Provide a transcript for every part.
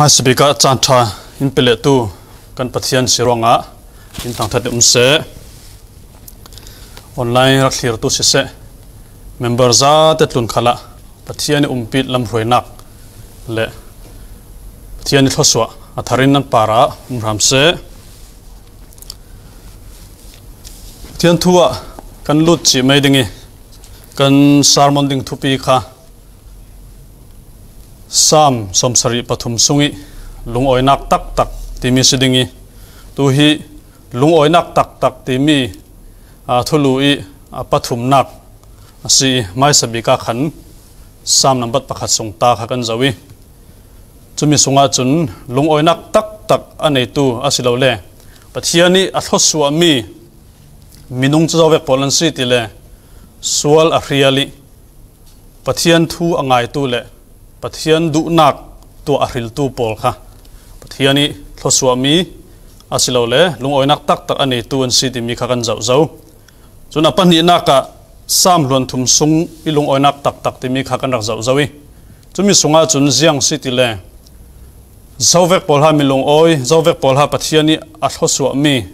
มาสบิกาจันทาอินเปเลตูกันปัทยันสิรงะอินทางทัดอุมเซออนไลน์รักษลีรตุสิเสเมมเบอร์ซาเตตุนขละปัทยันอุมปิดลำหวยนักเละปัทยันทศวะอัธรินนันปาระอุมรามเปเทียนทัวกันลุดจิไม่ดิงกันสารมันดิงทุปีค่ะสามสมสริปฐุมสุงิลุงอ้อยนักตักตักทีมีสิ่งนี้ตัวฮีลุงอ้อยนักตักตักทีมีทุลุยปฐุมนักสิไม่สบิกาขันสามนับประคัดสงตาขันจาวิจุมีสงงาจุนลุงอ้อยนักตักตักอันนี้ตัวอาศิลาเล่ปัจจัยนี้อัศวสวามีมินุงจะเอาไปพลันสีติเล่สวลอัฟริยาลิปัจจัยทูอัางไงตัวเล่ hiền du nak tu a hril tu pol kha pathiani thlosuami asilo lùng lung oinak tắc tắc anh tu an si tìm mi khăn kha kan zau zau chuna hiền na cả sam luôn thum sung lùng lung oinak tắc tắc tìm mi kha kan rak zau zau i chumi sunga chun ziang si ti le zau vek pol ha mi lùng oi zau vek pol ha hiền pathiani a lùng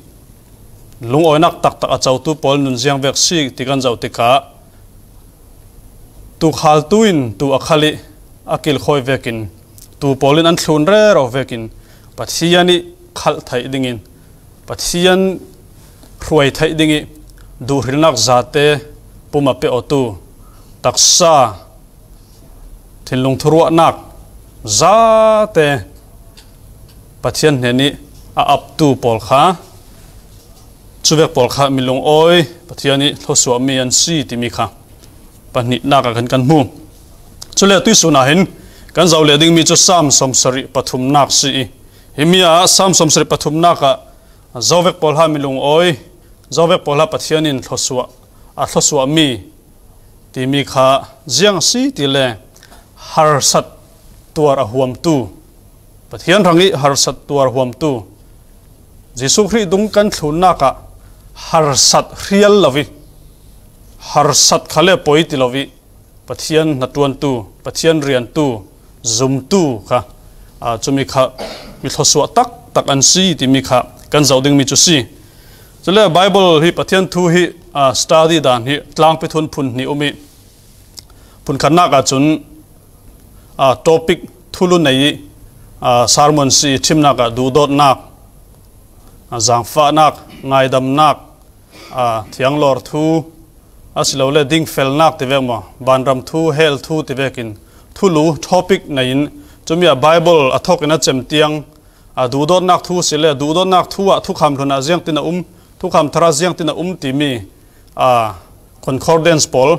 lung oinak tắc tắc a chau tu pol nun ziang vek si ti khăn zau ti kha tu khal tuin tu akhali อากิลคอยเวกินตูปอลินอันชุนเร่รอเวกินปัจสิยานิขัลไทยดิ้งินปัจสิยันรวยไทยดิ้งิดูหินักจัตเตปุมาเปอตูตักซาทิลงทรวนักจัตเตปัจสิยันเนนิอาอับตูปอลขาชุเวกปอลขามิลงอ้อยปัจสิยานิทศวรรษมีอันซีติมิขาปัจฉินักกันกันมุ่งชุเลตุยสุนาเห็นกันเจ้าเลดิ้งมีจุดสามสมศรีปฐุมนักสีหิมีอาสามสมศรีปฐุมนักอะจาวเวกพอลฮามิลุงโอ้ยจาวเวกพอลฮาปัทยานินทศวะอัทศวะมีที่มีข้าเจียงสีที่เลฮาร์สัตตัวอะหวมตูปัทยานรังอีฮาร์สัตตัวอะหวมตูจิสุครีดุงกันทุนนักอะฮาร์สัตเรียลลวิฮาร์สัตขเลปอยติลวิประเทียนนัดวนตูประเทียนเรียนตู zoom ตูค่ะอาจะมีค่ะมีทศวรรษตักตักอันซีที่มีค่ะกันเจาดึงมีจุซีจะเียกไบเบิลฮิประเทียนทูฮิอ่าสตาร์ดีดานฮิกลางไปทุนพุนนิอมิพุนขันนักอาจุนอ่าทอปิกทุลุนในอ่าสารมนซีทิมนักดูดดนักจางฟ้านักไงดำนักอ่าเทียงหลอดทูอสิเราเลดิ้งเฟลนักติเวกมาบานรัมทูเฮลทูติเวกินทูลูทอปิกในนจะมีอาไบเบิลอ่ะทกินอจมตียงอ่ดูดอนนักทูสิเลดูดอนนักทูอ่ะทุกคำทุนอาเซียงตินาอุ้มทุกคำทราเซียงตินาอุ้มตีมีอ่ะคอนคอร์เดนส์บอล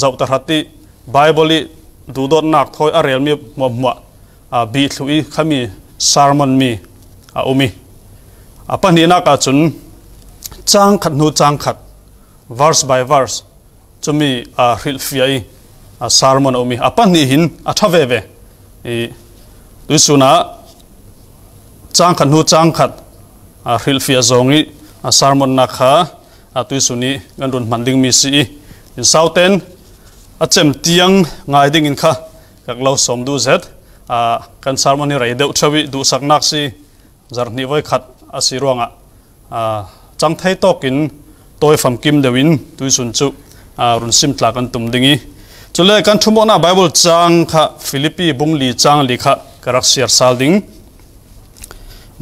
จับตระติไบเบิลีดูดอนนักทอยอะเรียลมีมัวมัวอ่ะบีทูอีขมีซาร์มันมีอ่ะอุ้มีอ่ปัญญาการจุนจังขัดหนูจังขัด verse by verse จะมีอาริลฟิไออาซารมันอมีอาปันนี่หินอาทเวเวอีดูสุนะจัางขันหูจัางขัดอาริลฟิอาองอีอาซารมันนักฮะอาตุสุนีกันรุนมันดิงมีสีอินซาวเทนอาเจมตียงง่ายดิงอินค่ะกักเลาสมดูเซร็อาคันซารมันนี่ไรเดอดชวิดูสักนักสีจารนี้ไว้ขัดอาสิรวงอ่ะจังไทยตอกินตัวฟัมกิมเดวินตุยสุนจุารุนซิมตลากันตุมดิ่งจุเลยกันทุมอนาไบเบิลจังค่ะฟิลิปปีบุงลีจังลีค่ะกรักเสียร์ซาลดิ่ง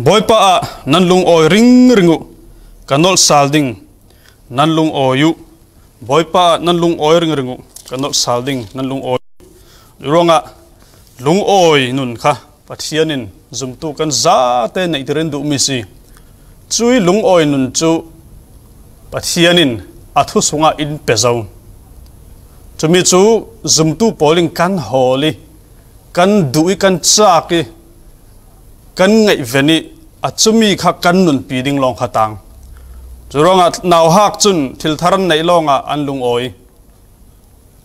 บอยปะนันลุงโอริงริงุกันนอลซาลดิ่งนันลุงโอยุบอยปะนันลุงโอริงริงุกันนอลซาลดิ่งนันลุงโอยูรองะลุงโอยนุนค่ะปัจเจียนิน zoom ตุกันซาเตนในเดือนดุมิซีช่วยลุงโอยนุนจูปัจเจียนิน a thu sunga in pezo chumi chu zumtu poling kan holi kan dui kan chaki kan ngai veni a chumi kha kan nun pi ding long kha tang churonga nau hak chun thil tharan nei longa an lung oi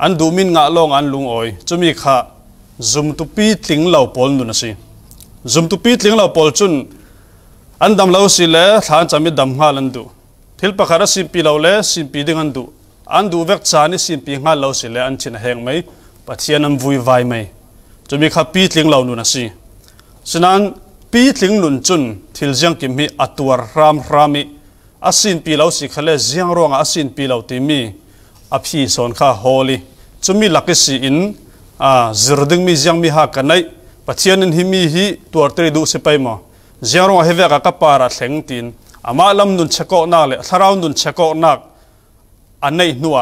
an du min nga long an lung oi chumi kha zum tu pi tling lo pol nu na si zum tu pi tling lo pol chun an dam lo si le thlan chami dam nga lan du ทิลปะคาระสิมปีเราเลสิมปีดึงอันดูอันดูเวกจานิสิมปีงาเราสิเลอันชินแหงไหมปัจเจียนนวุยวายไหมจะมีขับปีทิ้งเราหนุนสิฉะนั้นปีทิ้งหนุนจุนทิลเจียงกิมฮีอตัวรามรามิอาสินปีเราสิเขาเลเจียงรองอาสินปีเราติมีอภิสอนข้าฮอลีจะมีหลักสิอินอ่าจรดึงมีเจียงมีหากันไหนปัจเจียนนฮิมีฮีตัวตรีดูสิไปมาเจียงรองเฮเวกกับปาระเสงตินอามาลัมนุนเชโกนักเลยทารานุนเชโกนักอันในหนัว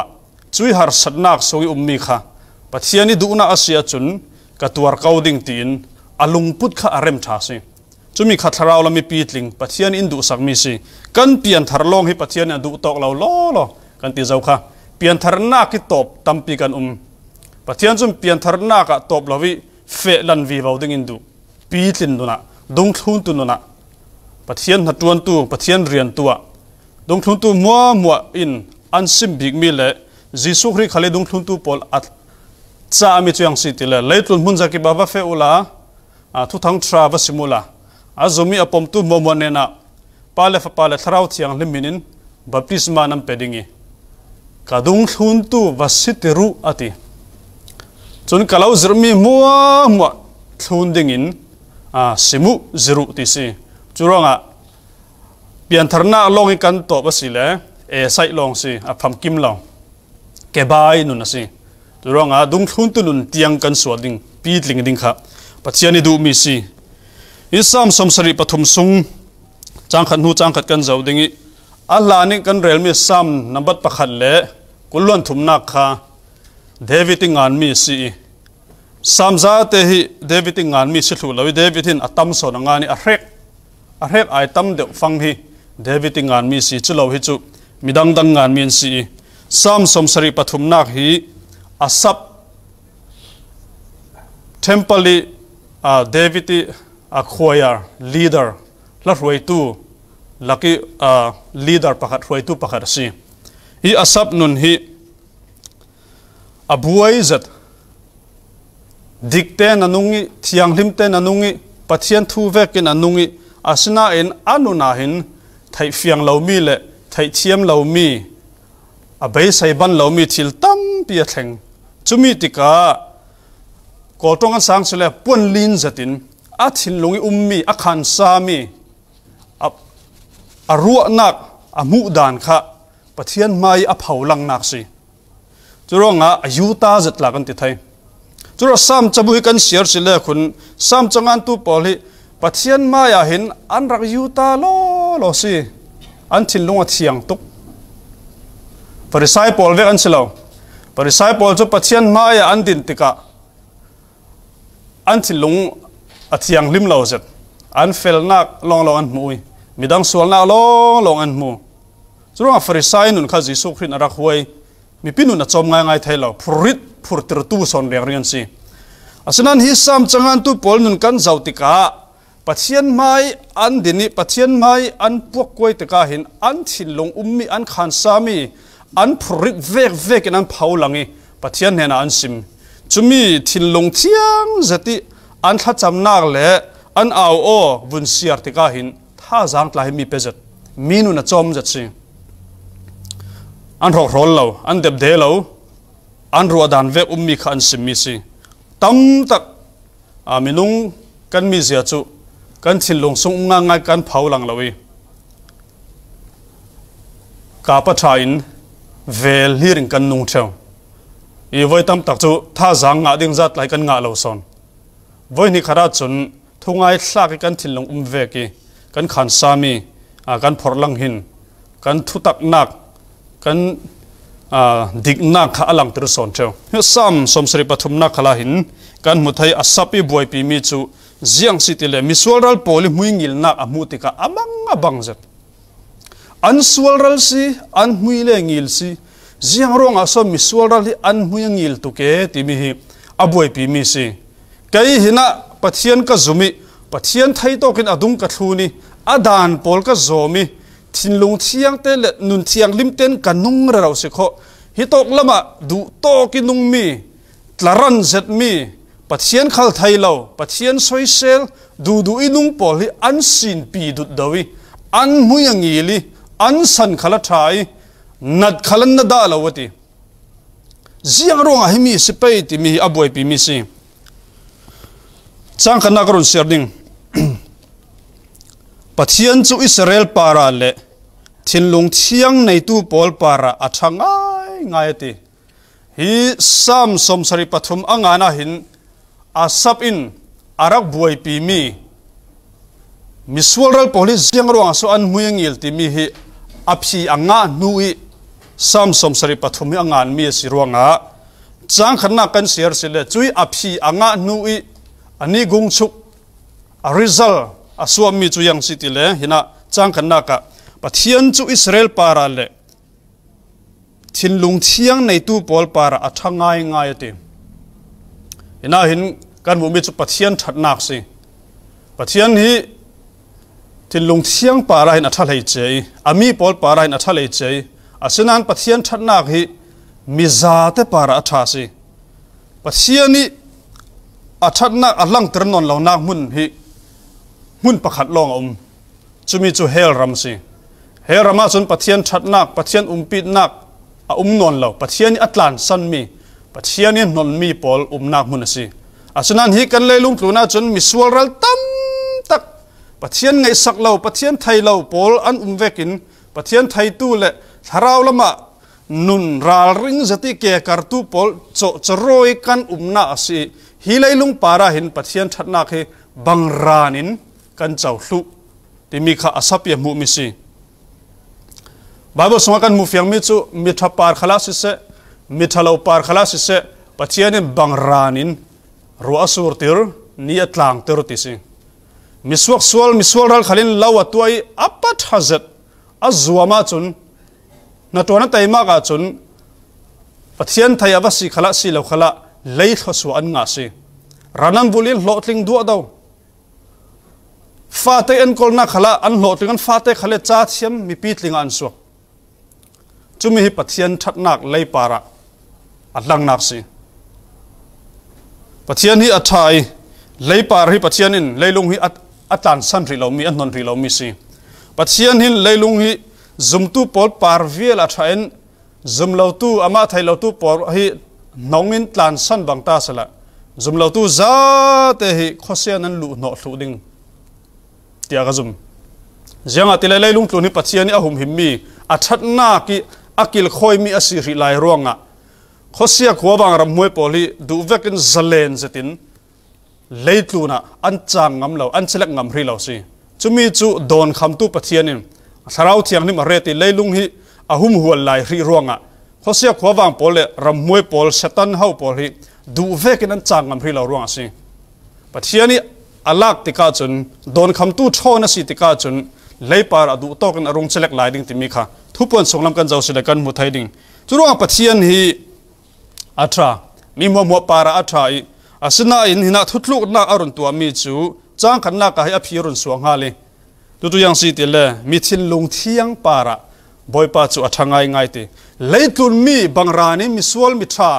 ช่วยหาสัตนักสวยอุ้มมีค่ะปัจจัยนี้ดูน่าอาศัยจนกตัวร์เขาดิ่งตีนอาลุงพุทธะอารมณ์ชาสิจู่มีขัดทาราวลามีปีติงปัจจัยนี้อินดูสักมีสิกันเปลี่ยนทารลงให้ปัจจัยนี้ดูตอกเราโลโลกันตีเจ้าค่ะเปลี่ยนทาร์นักที่ตบตั้มปีกันอุ้มปัจจัยจู่เปลี่ยนทาร์นักตบเราวิเฟลันวีเราดิ่งอินดูปีติงดูน่ะดงทุนตุนดูน่ะปัจเจียนหัดตัวปัจเจียนเรียนตัวดงทุนตัวมัวมัวอินอันสิมบิกมีเลยจีสุขริขลิดงทุนตัวพอลอัดาอามิตวอย่งสิทธิเลยเลยตุนมุนจากิบาบาเฟอุลาอาทุทังทราวสิมุลาอาจมีอปมตัวมัวมัวเนน่ะปาเลฟพาเลทราวตียัางลิมินินบัพติสมานัมเปดิงีกาดงทุนตัววสิติรู้อัติจนกล่าวจะมีมัวมัวทุนดิงินอ่าสิมุจิรุติสีจุรงอ่ะเปลี่ยนทรนาลงอีกันตัวภาษีเลยเอไซลงสิอ่ะพัมกิมลงเก็บใบนุ่นสิจุรงอ่ะดุงทุนตุนเตียงกันสวดดิ่งปีดลิงดิ่งครับปัจจัยนี้ดูมีสิอิสามสมสริปฐุมสุงจังขันหูจังขัดกันเจ้าดิ่งอัลลานี่กันเรียลมีสามนับประคันเละกุลวนทุมนักค่ะเดวิดงานมีสิซ้มซาเตหิเดวิดงานมีสิลุลวิเดวิดินอัตมสนงานนีัอเรก a rep ai tam de fang hi david ngan mi si chulo hi chu midang dang ngan min si sam som sari pathum nak hi asap temple a david a khoyar leader la roi tu laki a leader pakhat roi tu pakhat si hi asap nun hi abuai zat dikte nanungi thiang limte nanungi pathian thu vekin anungi asina in anuna hin thai phiang lo mi le thai chiam lo mi a bei sai ban lo mi thil tam pia theng chumi tika ko tong an sang sule pun lin zatin a thin lungi ummi a khan sa mi a ruwa nak a mu dan kha pathian mai a phau lang nak si churo nga a yu ta zat la kan ti thai churo sam chabu hi kan siar sile khun sam changan tu poli ปัจจัยมาอยากเห็นอันรักยูตาโลโลสิอันชินลงอัดเสียงตุกปริสัยพอลเวกันสิลาวปริสัยพอลจะปัจจัยมาอยากอันดินติกะอันชินลงอัดเสียงลิมลาวเซ็ตอันเฟลนักลองลองอันมวยมีดังส่วนนักลองลองอันมุยจงอัฟริสัยนุนข้าจีสุขินรักหวยมีปินุนจอมง่ายง่ายเทลาผู้ริดผู้ติรตูสอนเรียงเรียนสิอาสนันฮิสามจังงันตุพอลนุนกันเจ้าติกา pathian mai an dini pathian mai an puak koi te ka hin an thilong ummi an khan sami an phurik vek vek an phaulangi pathian hena an sim chumi thilong chiang zati an thla cham nar le an au o vun siar te ka hin tha jang tla mi pezat minu na chom zat si an ro rol lo an deb de lo an ro dan ve ummi khan sim mi si tam tak aminung kan mi zia chu kan thil lung sung nga nga kan phau lang lawi ka pa tha in vel hi kan nung theu i voi tam tak chu tha zang nga ding zat lai kan nga lo son voi ni khara chun thungai thla ki kan thil lung um ve ki kan khan mi a kan phor lang hin kan thu tak nak kan a dik nak kha alang tru son theu sam som sri pathum nak khala hin kan muthai asapi buai pi mi chu ziang sitile misualral poli muingil na amutika amang abang zet an sualral si an huile ngil si ziang rong aso misualral hi an huingil tuke timi hi abuai pi mi si kai hina pathian ka zumi pathian thai tokin adung ka thuni adan pol ka zomi thinlung thiang te le nun thiang lim ten kanung ra raw se kho hi tok lama du to ki nung mi tlaran zet mi ปัจเจียนขัลไทยเราปัจเจียนซอยเซลดูดูอินุ่งปอลีอันสินปีดุดดาวีอันมุยังอีลีอันสันขัลไทยนัดขัลนัดดาลาวตีจียงรองอาหิมีสเปย์ติมีอบวยปีมีสีจังขนนักรุนเสียดิ่งปัจเจียนจูอิสราเอลปาราเลทิ้งลงทชียงในตู้ปอลปาราอัชง่ายง่ายตีฮีซัมสมสริปทุมอ่างานาหินอาซับอินอารักบวยปีมีมิสวลรัลพอลิสซียงรวงส่วนมุยงิลติมีฮิอับชีอ่างานุยสามสมสริปัทุมีอ่างานมีสิรวงอะจังขณะกันเสียสิเลจุยอับชีอ่างานุยอันนี้กุงชุกอาริซัลอาสวามีจุยังสิติเลฮินะจังขณะกะปัทียันจุอิสราเอลปาราเลทินลุงเชียงในตู้ปอลปาราอัชงายง่ายติหินะหินกันบุมิจุปัทยันถัดนักสิปัทยันฮีทิลุงเทียงปาราไรนัทเลยเจอามีปอลปาราไรนัทเลยเจอาชนันปัทยันถัดนักฮีมิซาเตปาราอาสิปัทยันนี้อัฐนักอัลลังตรนนเหล่านักมุนฮีมุนประคัดลองอมจุมิจุเฮลรัมสิเฮลรัมาจนปัทยันถัดนักปัทยันอุมปิดนักอุ้มนนเหล่าปัทยันอัตลันสันมีปัทยันนี่นนมีปอลอุมนักมุนสิ asanan hi kan le lung tluna chun misual ral tam tak pathian ngai sak lo pathian thai lo pol an umvekin pathian thai tu le tharau lama nun ral ring zati ke kartu pol cho choroi kan umna asi hilai lung para hin pathian thatna khe bangranin kan chau hlu timi kha asapya mu mi si babo sumakan mu fyang mi chu mitha par khala si se mitha lo par khala si se pathian bangranin ruwa sur tir ni atlang ter ti sing miswak sual miswal ral khalin lawa tuai apat hazat azwama chun na to na taima ka chun pathian thai avasi khala si lo khala lei khosu an nga si ranan vulin lotling du daw fate en kolna khala an lotling an fate khale cha thiam mi pitling an suak chu mi hi pathian that nak lei para atlang nak si ปัจเจียนที่อัตชัยเลยปาร์ฮีปัจเจียนนี่เลยลุงฮีอัตอัตสันริลามีอันนนริลามีสิปัจเจียนที่เลี้ยลุงฮีจุมตูปอลปาร์วิเอลอัตชัยน zoom เราตูอามาไทยเราตูปอลฮีน้องอินตันสันบังตาสละจุม m เราตูจ้าเต่ทีข้อเสียนั้นลุ่นหนอลุดิ่งเดียกจุมเจ้าอาติเล์เลี้ยลุงตัวนี้ปัจเจียนนี่อาหุมหิมีอัตชัดนากิอักิลคอยมีอสิริลายร่วงอ่ะ khosia khuawang ram mue poli du vekin zalen zetin leitluna an chang ngam lo an chelak ngam hri lo si chumi chu don kham tu pathianin sarau thiang nim areti leilung hi ahum hual lai hri ruanga khosia khuawang pole ram mue pol satan hau pol hi du vekin an chang ngam hri lo ruanga si pathiani alak tika chun don kham tu thona si tika chun leipar adu token arung chelak lai ding timikha thupon songlam kan jawsile kan muthai ding churang pathian hi อัตรามีมัวมัวปาระอัตราอีอาศนาอินหินาทุลุกนาอรุณตัวมีจูจ้างขันนาคาให้อภิรุณสวงฮาเลีตุตุยังสีติเลมีทินลงเที่ยงปาระบอยปาจูอัตราไงไงยตีเลยตุนมีบังรานิมิสวลมิทรา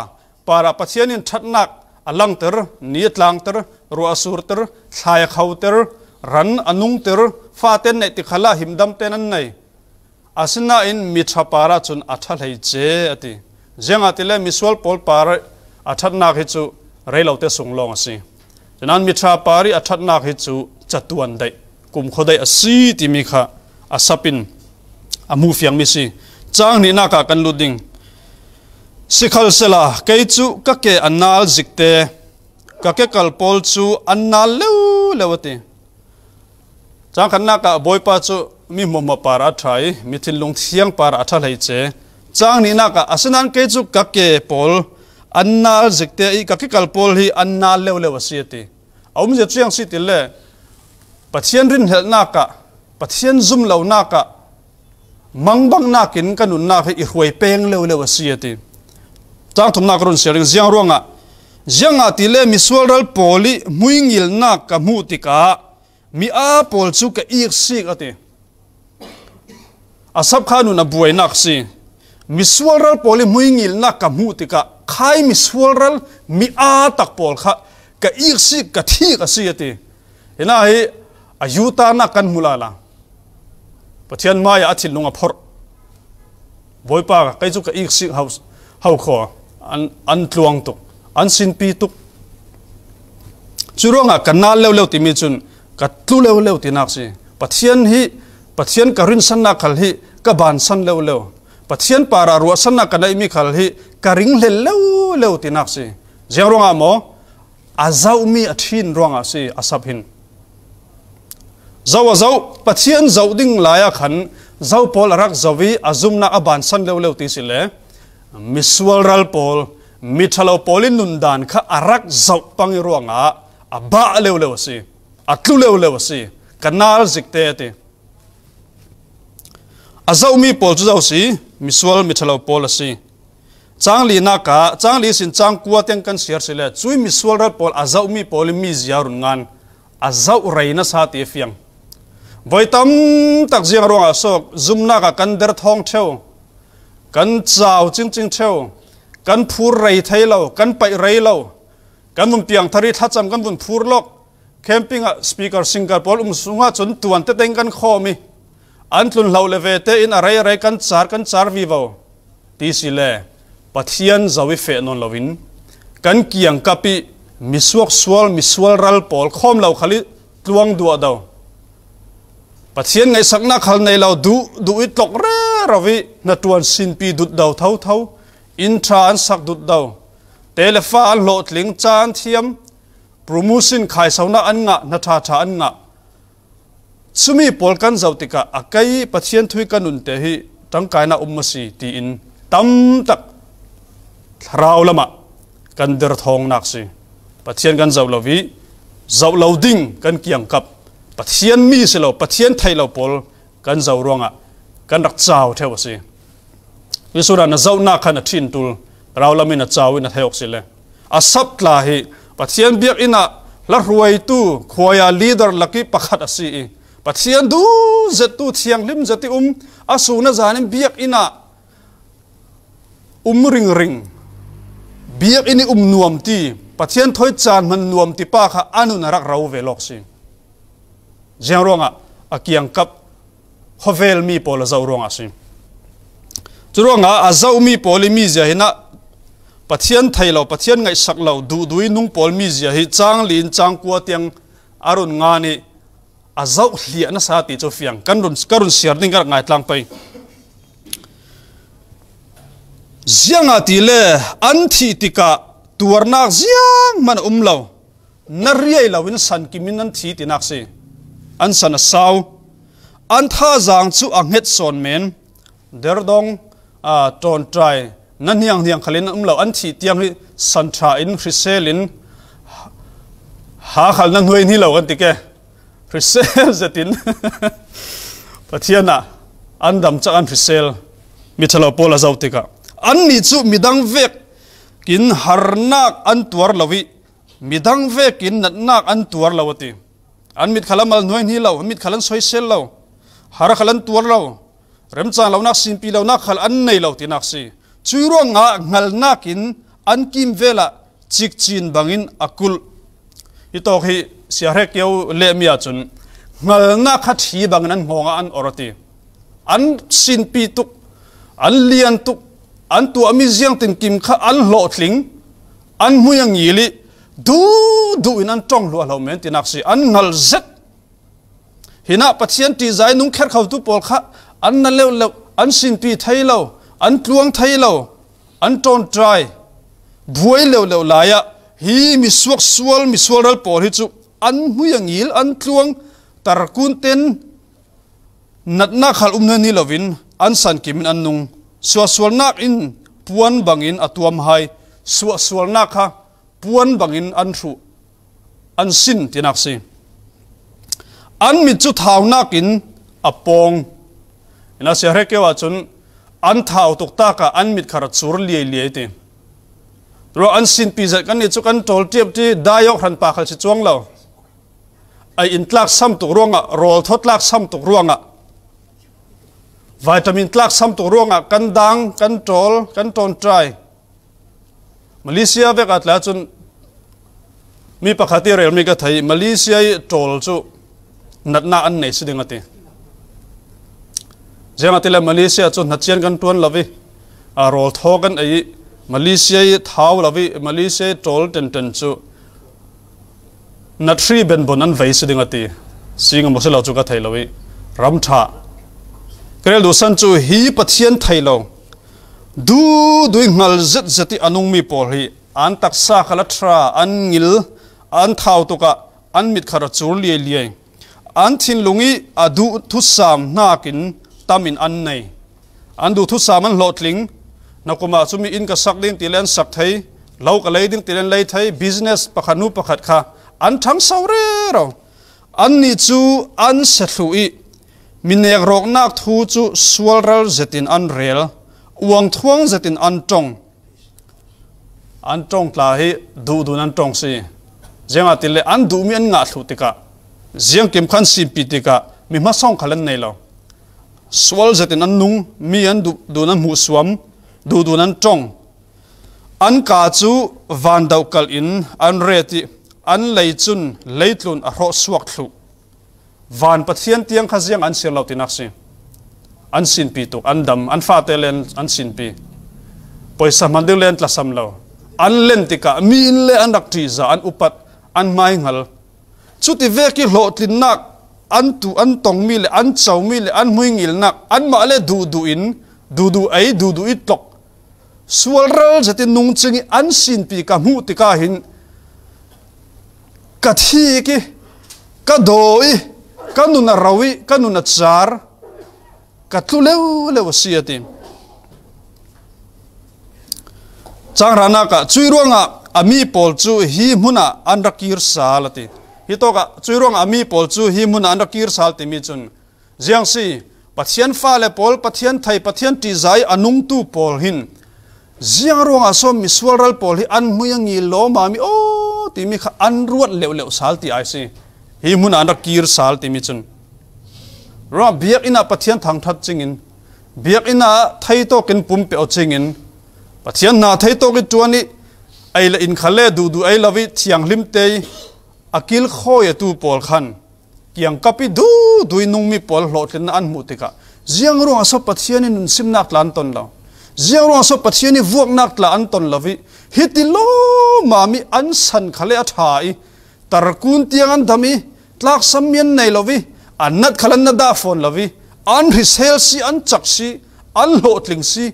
ปาระปัจเจนินทัดนักอลังเตอร์นียตลังเตอร์รัวสูรเตอร์ชายเขาเตอร์รันอนุงเตอร์ฟาเตนเนติขลาหิมดัมเตนันไนอาศนาอินมิทราปาระจนอัตราเลยเจอตี zenga tile miswal pol par athat nak hi chu reilote sunglong asi chanan mithra pari athat nak hi chu chatuan dai kum khodai asi ti mi kha asapin amu phiang mi si chang ni na ka kan luding sikhal sela kai chu ka ke anal zikte ka ke kal pol chu annal lo lewate chang khanna ka boipa chu mi momo para thai mi mithil lung thiang para atha lai che chang ni na ka asinan ke chu ka ke pol annal zikte i ka ki kal pol hi annal lew lew asiati awm je chiang si ti le pathian rin hel na ka pathian zum lo na ka mang bang na kin kanun na hi i huai peng lew lew asiati chang thum na karun sering ziang ruanga zianga ti le mi sual poli muingil na ka mu ti ka mi a pol chu ka ik sik ate asap khanu na buai nak si misualral poli muingil na kamutika khai misualral mi a tak pol kha ka iksi ka thi ka si ati ina hi ayuta na kan mulala pathian ma ya athil lunga phor voipa ka kaichu ka iksi house hau kho an an tluang tu an sin pi tu churonga kanal lew lew ti mi chun ka tlu lew lew ti nak si pathian hi pathian ka rin san na khal hi ka ban san lew lew pathian para ruwa sanna kana imi khal hi karing le lo lo tinak si jeng ronga mo azau mi athin ronga si asap hin zawa zau pathian zau ding laya khan zau pol rak zawi azumna aban san lo lo ti sile miswal ral pol mithalo polin nundan kha arak zau pangi ronga aba lo lo si atlu lo lo si kanal zikte te a mi pol chu zo si mi sual mi thalo pol si chang li na ka chang li sin chang kuwa teng kan siar sile chui mi sual ral pol a zo mi pol mi ziarun ngan a zo reina sa ti fiang voi tam tak jiang rong a sok zum na ka kan der thong theo, kan chao ching ching theo, kan phur rei thei lo kan pai rei lo kan vum piang thari tha cham kan vum phur lok camping speaker Singapore pol um sunga chun tuan te teng kan kho mi อันทุนเหล่าเลเวเตอินอะไรอะไรกันสารกันสารวิวาที่สิเลปัทยันจาวิเฟนนลวินกันเกียงกับปีมิสวกสวลมิสวลรัลปอลคอมเหล่าขลิตวงดัวดาวปัทยันไงสักนักขัลในเหล่าดูดูอิตลกเร่รวินตวนสินปีดุดดาวเท่าเท่าอินทราอันสักดุดดาวเตลฟ้าโหลดลิงจานเทียมโปรโมชั่นขายสาวนาอันงะนาทาทาอันงะ sumi polkan zautika akai patient thui kanun te hi tangkaina ummasi ti in tam tak thrau lama kan der thong nak si patient kan zau lovi zau lo ding kan kiang kap patient mi se lo patient thai lo pol kan zau ronga kan rak chau theo si wi sura na zau na khana thin tul rau lami na chau na theok si le a sap tla hi patient biak ina la ruai tu khoya leader laki pakhat asi pathian du zetu thiang lim zati um asuna zanin biak ina um ring ring biak ini um nuam ti pathian thoi chan man nuam ti pa kha anu narak rau ve lok si jeng ronga akiang kap hovel mi pol zau ronga si a zau mi pol mi ja hina pathian thailo pathian ngai saklo du dui nung pol mi ja hi chang lin chang kwa tiang arun nga ni อาเจ้าเลียนสาติจะฟียงกันรุนกันรุนเสียดิ่งกันไงทางไปเสียงอาทิเลอันที่ติกะตัวนักเสียงมันอุ้มเรานรียเลวินสันกิมินันที่ตินักสิอันสันสาวอันท่าจางจูอังเฮตส่วนเมนเดร์ดงอ่าตอนใจนั่นยังยังขลิ่นอุ้มเราอันที่เตียงสันทาอินคริเซลินหาขันนั่งเฮยนี่เรากันติเก resel zetin pathiana an dam chak an resel mi chalo pola zautika an ni chu midang vek kin harnak an tuar lawi midang vek kin natnak an tuar lawati an mit khalam al noin hi lo mit khalan soi sel lo har khalan tuar lo rem chang lo nak sim pi lo nak khal an nei lo ti nak si chuiro nga ngal nakin an kim vela chik chin bangin akul hi tok hi sia rek yo le mia chun ngal nga kha thi bang nan ngonga an orati an sin pi tuk an lian tuk an tu ami jiang tin kim kha an lo thling an muyang yili du du in an tong lo lo men tinak si an ngal zet hina pathian ti zai nung kher khaw tu pol kha an na lew lew an sin pi thai lo an tluang thai lo an ton try buai lew lew la ya hi mi suak sual mi hi chu an hnui ang il an tluang tar ten nat khal um ni lovin an san kimin an nung suwa sual nak in puan bangin atuam hai suwa sual nak ha puan bangin an thu an sin tinak si an mi chu thau nak in apong ina se hre chun an thau tok ka an mit kharat sur liai liai te rồi anh xin pi giật cái này cho anh trộn tiếp đi đại học hàn pa khai chỉ chuông lâu ai in tlak sam tu ruộng à ah, rồi thốt lak sam tu ruộng à ah. vitamin tlak sam tu ruộng à ah, căn dang căn trộn căn trộn trai Malaysia về cái là chun mi pakhati rel mi ka thai Malaysia trộn chu nát na anh này sẽ đi ngati Giang ati là Malaysia chun hạt chiên căn tuôn là vì à rồi thô căn ấy Malaysia thau lawi Malaysia toll ten ten chu na tri ben bonan vai se dinga ti singa mo se lo chu ka thai lawi ram tha krel du san chu hi pathian thai lo du dui ngal zet zeti anung mi por hi an taksa khala tra an ngil an thau to ka an mit khara chur li li an thin lungi adu thu sam na kin tamin an nei an du thu sam an lotling nakuma chumi in ka sak din tilen sak thei lo ka lei ding tilen lei thei business pakhanu pakhat kha an thang sawre ro an ni chu an se thlui minek rok nak thu chu swalral zetin an rel uang thuang zetin an tong an tong tla hi du du nan tong si zenga tile an du mi an nga thu tika zeng kim khan sim pi tika mi ma song khalan nei lo swal zetin an nung mi an du du nan mu suam ดูดูนั้นจงอันกาจูวันดาวกลอินอันเรติอันเลยจุนเลยตุนอรสวักลุวันปัทเทียนเตียงขจียงอันเสียเราตินักสิอันสินปีตุกอันดำอันฟาเตเลนอันสินปีปอยสมันดิเลนละสำเราอันเลนติกะมีอินเลอันดักทีซาอันอุปัตอันไม่หัลชุดที่เวกิโลตินักอันตุอันตองมีเลอันเจ้ามีเลอันมุยงิลนักอันมาเลดูดูอินดูดูไอดูดูอิตก sualral zati nungchingi ansin pi ka hmu ti ka hin ka thi ki ka doi ka nuna rawi ka nuna char ka tlu leu leu siati changrana ka chuiruanga ami pol chu hi hmuna anrakir salati hi to ka chuiruanga ami pol chu hi hmuna anrakir salti mi chun jiangsi pathian fa le pol pathian thai pathian ti zai anung tu pol hin ziang ruang aso mi suaral pol hi an muyang i lo ma mi o ti mi kha an ruat lew lew sal ti ai si hi mun an rakir sal ti mi chun ra biak ina pathian thang that chingin biak ina thai to kin pum pe o chingin pathian na thai to ki tuani ai la in khale du du ai lawi thiang lim te akil kho ya tu pol khan kiang kapi du dui nung mi pol hlo tlen an mu tika ziang ruang aso pathian in simnak lan ton lo zero so pathiani vuông nát là an ton lovi hitilo mami an san khai ở khale athai tarkun tiang an dami tlak samien nei lovi annat khalan na da phone lovi an risel si an chak si an lo tling si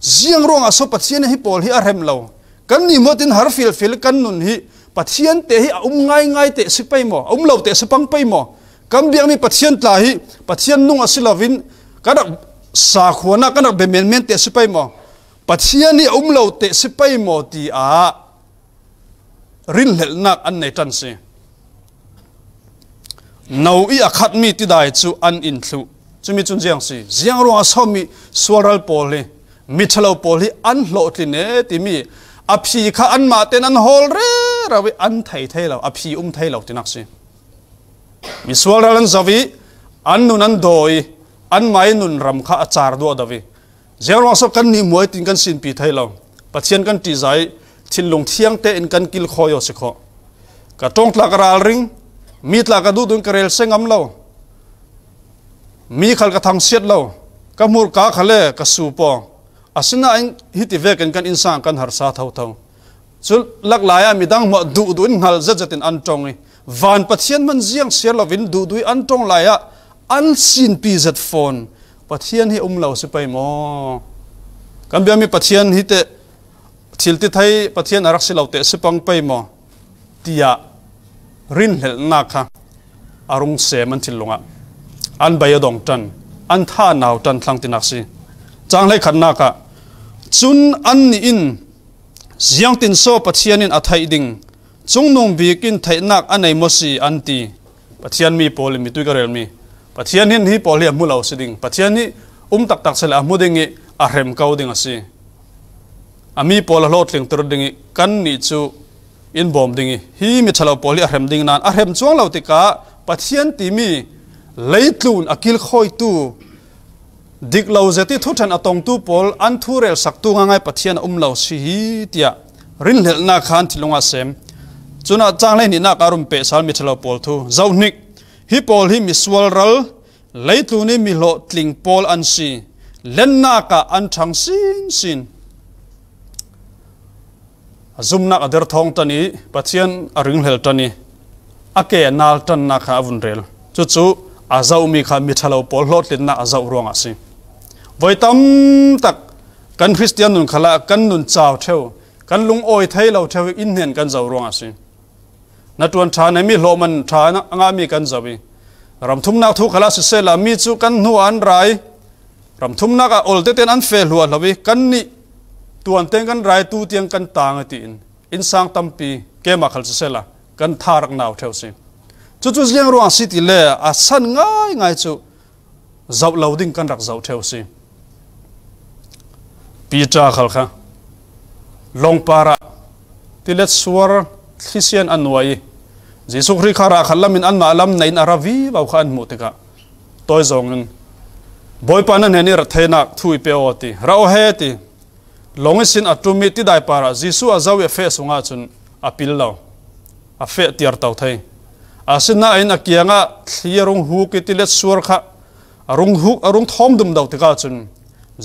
ziang rong aso pathian hi pol hi arhem lo kan ni motin har fil fil kan nun hi pathian te hi um ngai ngai te si pai mo um lo te si pang pai mo kam biang mi pathian tla hi pathian nung asilovin kada sa khuana kanak be men men te sipai mo pathiani umlo te sipai mo ti a rin lel nak an nei tan se no i a khat mi ti dai chu an in thlu chumi chun jiang si jiang ro asomi swaral pol le mi thalo pol hi an hlo ti ne ti mi a phi kha an ma ten an hol re rawi an thai thai lo a phi um thai lo ti nak si mi swaral an zawi an nun an doi an mai nun ram kha achar do dawi zer wa so kan ni moi tin kan sin pi thai lo pathian kan ti zai thil lung thiang te in kan kil khoyo se kho ka tong tla karal ring mi tla ka du dun karel sengam lo mi khal ka thang siat lo ka mur ka khale ka su po asina anh hiti ve kan kan insan kan har sa thau thau chul lak mi dang ma du du in ngal zat zatin an tong van pathian man jiang sia lovin du du an tong laia อันสินปีจัดฟอนปัทเทียนให้อุ้มเ่าสิไปมอกันเบียมีปัทเทียนให้เตะทิลติไทยปัทเทียนอารักษ์สิเราเตะสิปังไปมอทียรินเหลนักค่ะอารมณ์เสมันทิลลงอ่ะอันใบยดองจันอันท่าหนาวจันทังตินักสิจางเล่ขันนักค่ะจุนอันนินเสียงตินโซปัทเทียนนินอัทไทดิงจงนงบีกินไทยนักอันไหนมอสีอันตีปัทเทียนมีโพลมีตุยกระเรลมี pathianin hi polia mulo siding pathiani um tak tak sel amudingi a rem kauding asi ami pola lotling tur dingi kan ni chu in bom dingi hi mi chalo poli a rem ding nan a rem chuang lo ti ka pathian ti mi leitlun akil khoi tu dik lo zeti thuthan atong tu pol an thu rel sak tu nga ngai pathian um lo si hi tia rin lel na khan thilunga sem chuna chang lai ni na karum pe sal mi chalo pol thu zau nik hi pol hi mi sual ral leitu ni mi lo tling pol an si len na ka an thang sin sin zum na ader thong tani pathian a ring hel tani ake nal tan na kha avun rel chu chu azau mi kha mi thalo pol lot len na azau ronga si voi tam tak kan christian nun khala kan nun chaw theo, kan lung oi thei theo theu in nen kan zau ronga si na tuan tha na mi lo man tha na anga mi kan zawi ram thum na thu khala se se la mi chu kan nu an rai ram thum na ka ol te ten an fel hua lawi kan ni tuan teng kan rai tu tiang kan tang ti in in sang tampi ke ma khal se se la kan thar nau theu si chu chu zeng ruang si ti le a san ngai ngai chu zau lo ding kan rak zau theu si pi cha khal kha long para tilet suar khisian anwai จีสุคริคาราขัลลามินอันมาลัมในอาราวีบ่าวขันมุติกะตัวจงนั้นบอยปานันเฮนี่รัเฮนักทุยเปียวติเราเฮติลงสินอัตุมิติได้ปาระจีสุอาจาวเฟสุงาจุนอภิลลาวอเฟติอาร์ตเอาไทยอาสินเอ็นอักยังะที่รุงหูกิติเลสวรคะรุงหูรุงทอมดุมดาวติกาจุน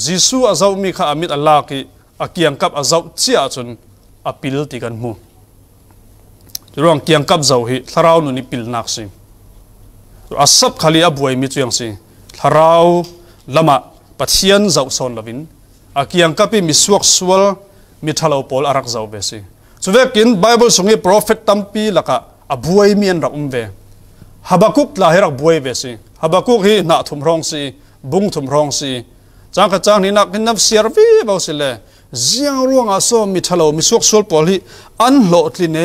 จีสุอาจาวมีข้าอามิตอัลลาคิอักยังกับอาจาวเจียจุนอภิลติกันมูรื่องเกี่ยงกับเจ้าหิทาราวนุนิปิลนักสิอัศบขลีอับวยมิจุยังสิทาราวละมาปัจเียนเจ้าสอนละวินอาเกี่ยงกับมิสวกสวลมิทาลาวปอลอรักเจ้าเบสิสุเวกินไบเบิลสุงฆ์พระเฟตตัมปีละกะอับวยมิยันรักอุมเวฮับกุกลาเฮรักบวยเบสิฮับกุกฮีนาทุมรองสิบุ้งทุมรองสิจางกระจางนี่นักนับเสียรีบ่าวสิเลยเจียงร่วงอาโซมิทาลาวมิสวกสวลปอลิอันโลดลิเน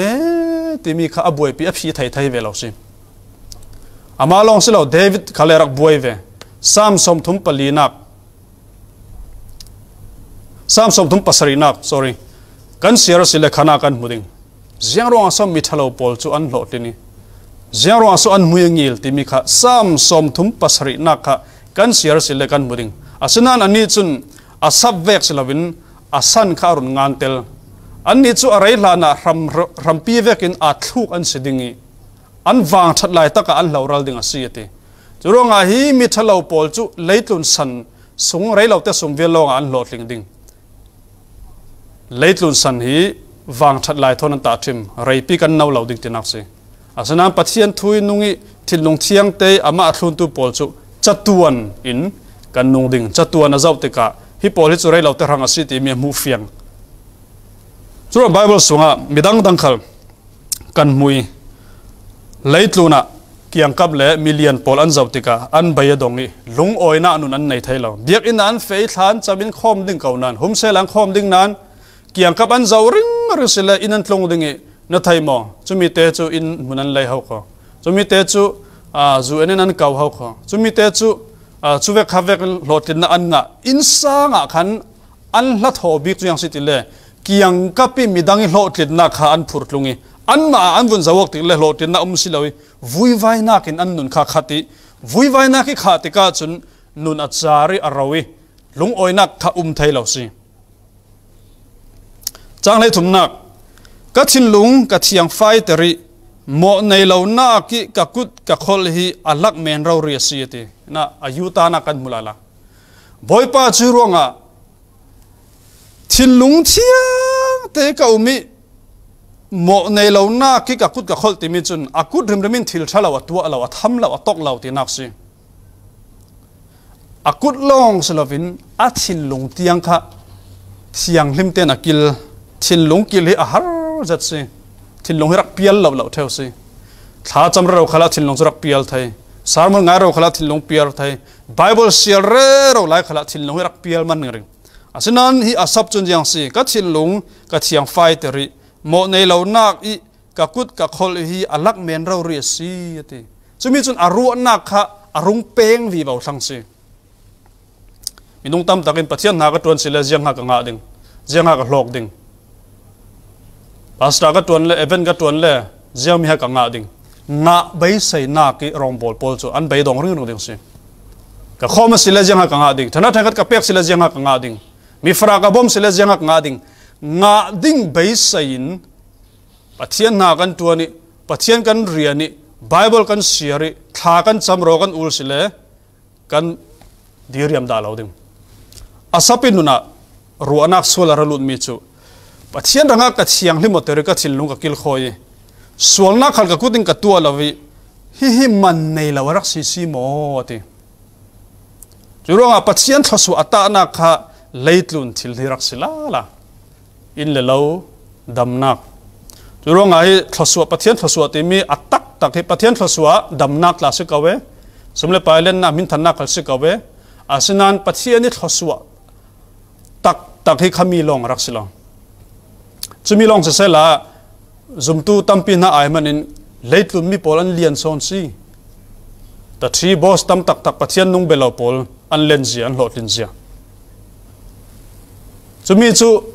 ตีมีข้าบวยพีอภิษฐ์ไทยไทยเวลาสิอามาลองสิเราเดวิดขลรักบวยเวสามสมทุมปลีนักสามสมทุมปัสรีนักสอรี่กันเสียรสิเลขานักกันมุดิงเจียงรองสมมิถัลโอพอลจูอันโหลดนี่เจียงรองสมอันมุยงิลตีมีข้าสามสมทุมปัสรีนักข้ากันเสียรสิเลขานมุดิงอาสนานอันนี้จุนอาสับเวกสิลาวินอาสันคารุนงานเตลอันนี้จะอะไรล่ะนะรำรำพีเวกินอาทุกอันสิ่งนี้อันวางทัดลายตะกันเหล่าเราดึงอาศัยทีจู่ๆงาฮีมิทะเลาปอลจู่เลยตุนสันสงไรเห่าแต่สมเวลองอันหลอดลิงดิ่งเลยตุนสันฮีวางทัดลายทนันตาทิมไรปีกันเนาเหล่าดึงตินักสิอาสนะปัจเจียนทุยนุงีทิลงเทียงเตยอามาอัลุนตุปอลจู่จัตวนอินกันนุงดิ่งจัตวนอาเจ้าติกะฮิปอลิจูไรเห่าแต่รังอาศัยตีมีมูเฟียงสู่ๆไบเบิลสุงะมิดังดังขลกันมุยเลยทัวน่ะกี่ยงกับเลยมิลเลียนพอลอันจาวติกาอันใบยดงอีลุงโอ้ยน่ะนุนันในไทยเราเดียกอินนั้นเฟย์ทานจะมินข้อมดึงเขานั้นหุ่มเซลังข้อมดึงนั้นกี่ยงกับอันจาวริงรือเสลอินันลรงดึงอีนัทไทยมอจะมีเตจูอินมุนันไล่เขาข็จะมีเตจูอ่าจูเอ็นนันเกาเขาข็จะมีเตจูอ่าจูเวกฮาเวกโหลดินน่ะอันน่ะอินซ่างอ่ะขันอันละทอบิกจูยังสิติเล่ kiang kapi midang lo tlit na kha an phur tlungi an ma an vun zawak ti le lo tin na um silawi vui vai na kin an nun kha khati vui vai na ki kha ti ka chun nun achari arawi lung oi nak kha um thai lo si chang le thum nak ka thin lung ka thiang fai tari mo nei lo na ki ka kut ka khol hi alak men ro ri si ti na ayuta na kan mulala boy pa chu ronga ทินลุงเชียงเตะกับมิหมอในเราหน้ากิกกุดกับขลติมิจุนอากุดริมริมินทิลชาลาวตัวลาวทำลาวตกลาวตีนักสิอากุดลองสลาวินอาทินลุงเตียงค่ะเสียงลิมเตนอากิลทินลุงกิลให้อาหารจัดสิทินลุงใหรักเปียลลาวลาวเทวสิถ้าจำเราขลาดทินลุงจะรักเปียลไทยสามมันงายเราขลาดทินลุงเปียลไทยไบเบิลเชียเร์เราไล่ขลาดทินลุงใหรักเปียลมันเงินอาสินั้นฮีอาศัพจุนยังสิกัทินลุงกัทียังไฟเตริหมดในเหล่านักอีกักุดกัคอลฮีอาลักเมนเราเรียสีติซึ่งมีจนอารัุนักฮะอารุงเป่งวีบ่าวสังสิมีนุ่งตั้มตะกินปัจเจียนหากระตวนสิเลเจียงหากงาดิงเจียงหากหลอกดิงปภาษากระตวนเลเอเวนกระตวนเลเจียงมีหากงาดิงนาใบใส่นากีรองบอลบอลจูอันใบดองเรื่องนึงดิงสิกับข้อมันสิเลเจียงหากงาดิงถ่านั้นท่านก็กับเปียกสิเลเจียงหากงาดิงมีฟรากระบอมสิเลสลจังกงาดิงงาดิงเบสไซน์ปัจเจียนากันตัวนี้ปัจเจียนกันเรียนนี้ไบเบิลกันเสียริทากันจำรอกันอุลสิเลกันดีเรียมดาลาวดิงอาศัยนุนะรัวนักสวลารลุนมีจูปัจเจียนรังกัดเสียงลิมอเตอร์กัดสินลุงกักิลคอยสวลนักขัลกักุดิงกัตัวลาวิฮิฮิมันเนลาวรักซีซีโมอติจุรงอาปัจเจียนทศวอัตานักฮะลยทุนทิลทิรักสิลาละอินเลลาดัมนักจุรงไอทศวปัทเทนทศวที่มีอัตตักตักให้ปัทนทนทศวดัมนักลาสิกาเวสมเลปายเลนนามินทันนักลาสิกาเวอาศนันพัทเทนี้ทศวตักตักให้ขมิลงรักสิลงจุมีลงเสเสละ zoom tu tam pi na ai man in late lu ล i pol ี n lian son si the three boss t ตั t a ั tak pathian nung belo pol an len ji an lot lin ziang mình chú chumi chu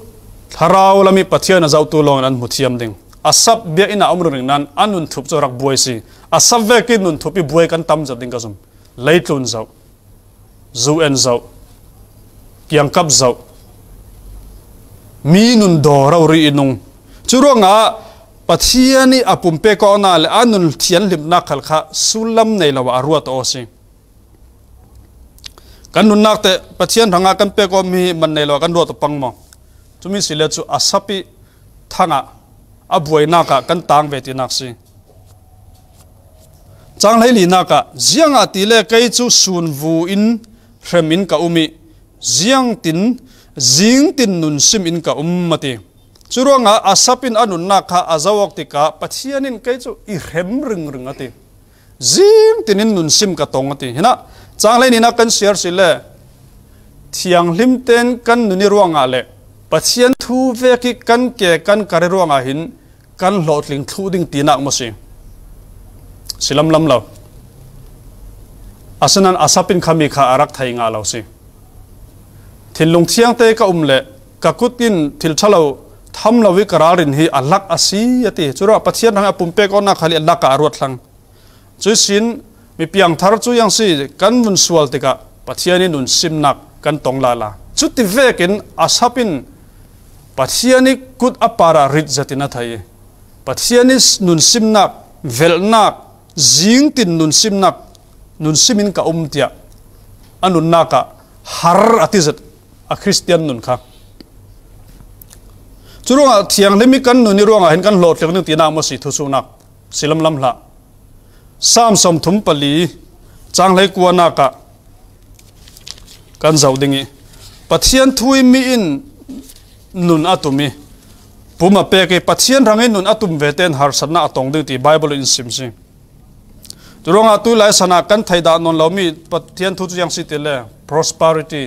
tharau lami pathian azau tu long an muthiam ding asap bia ina amru ring nan anun thup chorak buai si asap ve ki nun thupi buai kan tam jading ka zum leitlun zau zu en zau kiang kap zau mi nun do rau ri inung churo nga pathiani apumpe ko na le anun thian limna khalkha sulam nei lawa arua to si kan nun nak te pathian ranga kan pe ko mi man nei lo kan ro to pang mo chumi sile chu asapi thanga abuai naka kan tang ve ti nak si chang lai li naka zianga ti le kai chu sun vu in hremin ka umi ziang tin zing tin nun sim in ka ummati churonga asapin anun naka azawak ti ka pathianin kai chu i hrem ring ring ati zing tinin nun sim ka tong ati hena จางเลยนี่นักกันเสียสิเล่เทียงลิมเต็นกันนุนิร่วงอะไรปัจเจียนทูเวกิกันเกกันการร่วงอาหินกันหลอดลิงทูดิ่งตีนักมั้งสิสิลำลำเราอาสนันอาซาปินขามีขาอารักไทยงาเราสิทิลลงเทียงเตก็อุ้มเละกักุตินทิลชะเราทำเราวิกรารินฮีอัลลักอาศียติจุระปัจเจียนทางอปุ่มเปก็นักขลิอัลลักอารวดลังจุสินมีเพียงทารจุยังสิกันมุนสวลติกะปัจเจียนินุนซิมนักกันตงลาลาจุดที่เวกินอาศัพินปัจเจียนิกุดอปาราริดจตินาไทยปัจเจียนิสนุนซิมนักเวลนักจิงตินนุนซิมนักนุนซิมินกะอุมเตียอันนุนนักะฮาร์อาทิจตอะคริสเตียนนุนค่ะจุดว่าเทียงเลมิกันนุนิรวงเห็นกันโหลดเรื่องนึงตีนามสิทุสุนักสิลำลำละสามสมถุมปลีจางเลกัวนากะกันเจ้าดิ่งปัจเจียนทุยมีอินนุนอาตุมีปุ่มเปกปัจเจียนรังเงินนุนอาตุมเวเตนหารสนาตองดิ่งที่ไบเบิลอินซิมซิตรงอาตุไลสนากันไทยดานนเรามีปัจเจียนทุจยังสิเิเล prosperity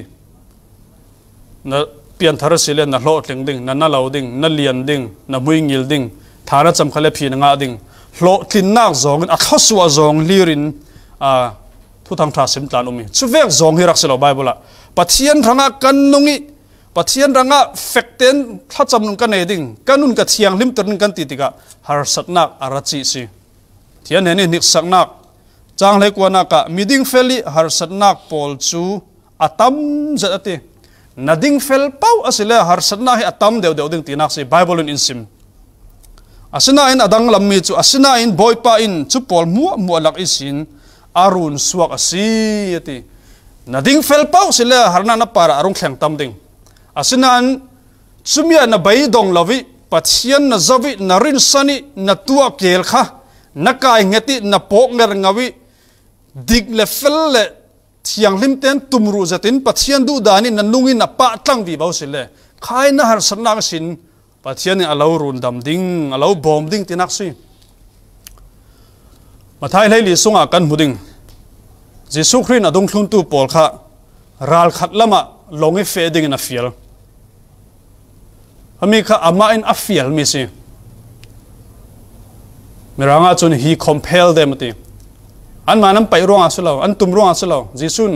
นเปลี่ยนทารสิเลนนโลดดิงดิ่งนะน่าเลาดิ่งนนเลียนดิ่งนนมุยงิลดิ่งทารสัมขลเลพีนงาดิ่งโลทินนักจงอักขสัวจงลีรินอ่าทุทังทาสิมตานอุมิชุเวกจงฮิรักสิลบายบุละปัจเจียนรังกันนุงิปัจเจียนรังเฟกเตนทัดจำนุงกันเอดิงกันนุนกัดเชียงลิมตุนกันติติกะฮาร์สัตนักอารัจิสิทียนเนี่นิกสักนักจางเล็กวานักะมิดิงเฟลิฮาร์สัตนักพอลจูอาตัมจัตตินัดิงเฟลเป้าอสิเลฮาร์สัตนักอาตัมเดียวเดียวดิงตีนักสิไบบุลินอินซิม Asinain adang lammi chu asinain in chu pol mu mu lak isin arun suak asi ati nading felpau sila harna na para arung thleng tam ding asinan chumia na bai dong lawi pathian na zawi na rin sani na tua kel kha na ngeti na pok ner ngawi dig le fel le thiang lim ten tumru zatin pathian du dani na nungin na pa tlang vi bau sile khaina har sarna sin ปัจเจียอเรารุนดำดิ้งเราบอมดิ้งตีนักสิมาท้ายเลยลิสุงอากันมุดิงจิสุครินอดงคลุนตูปอลค่ะรัลขัดละมาลงให้เฟดิงนัฟิฟลฮามีคะอามาอินอัฟิลมิสิมีร่างอาจุนฮีคอมเพลเดมตีอันมานั้นไปร่วงอาสเลาอันตุมร่วงอาสเลาจิสุน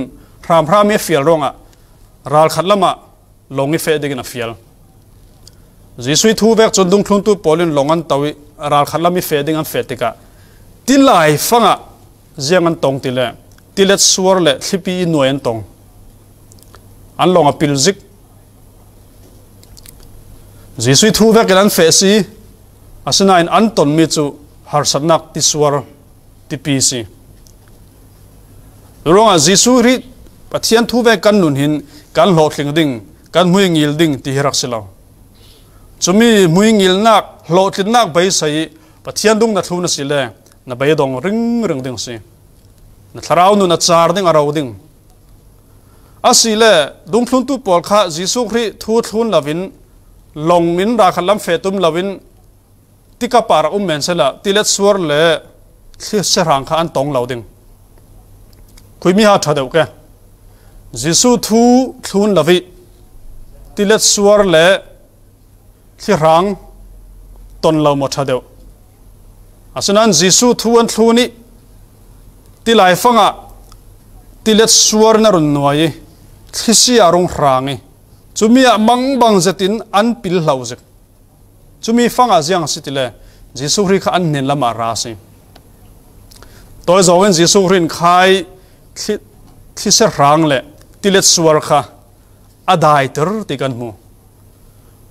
รามพระเมีฟิลร่วงอ่ะรัลขัดละมาลงให้เฟดิ้งนัฟิฟล ji sui thu vek chon dung thlun tu polin longan tawi ral khalami feding an fetika tilai fanga jeng an tong tile tilet suar le thipi bị tong an longa pilzik ji sui thu vek an fe si asina anh an ton mi chu har sanak ti suar ti pi si ronga ji su ri pathian thu vek kan nun hin kan lo thling ding kan hui ngil ding ti hirak silaw chúng chumi muingil nak lo tin và bai sai pathian dung na thuna sile na bai dong ring ring ding si na tharau nu na char ding arau ding asile dung thun tu pol kha jisu khri thu thun lavin long in ra khalam fetum lavin tika para um men sela tilet suar le thli serang kha an tong lo ding khoi mi ha thadeu ok, jisu thu thun lavi tilet suar le ที่รังตนเราหมดเดียวอาสนั้นยิสูทวนทูนี่ที่หลายฟังอ่ะที่เล็ดสวรนรุนวายที่เสียรุ่งรังจุมีอ่ะมังบังเจตินอันปิลเหลาจิกจุมีฟังอ่ะยังสิที่เลยยิสูคริสอันเนลมาราสิตัวเจ้าเงินยิสูคริสใครที่ที่เสียรังเลยที่เล็ดสวรค่ะอดายตรติกันมู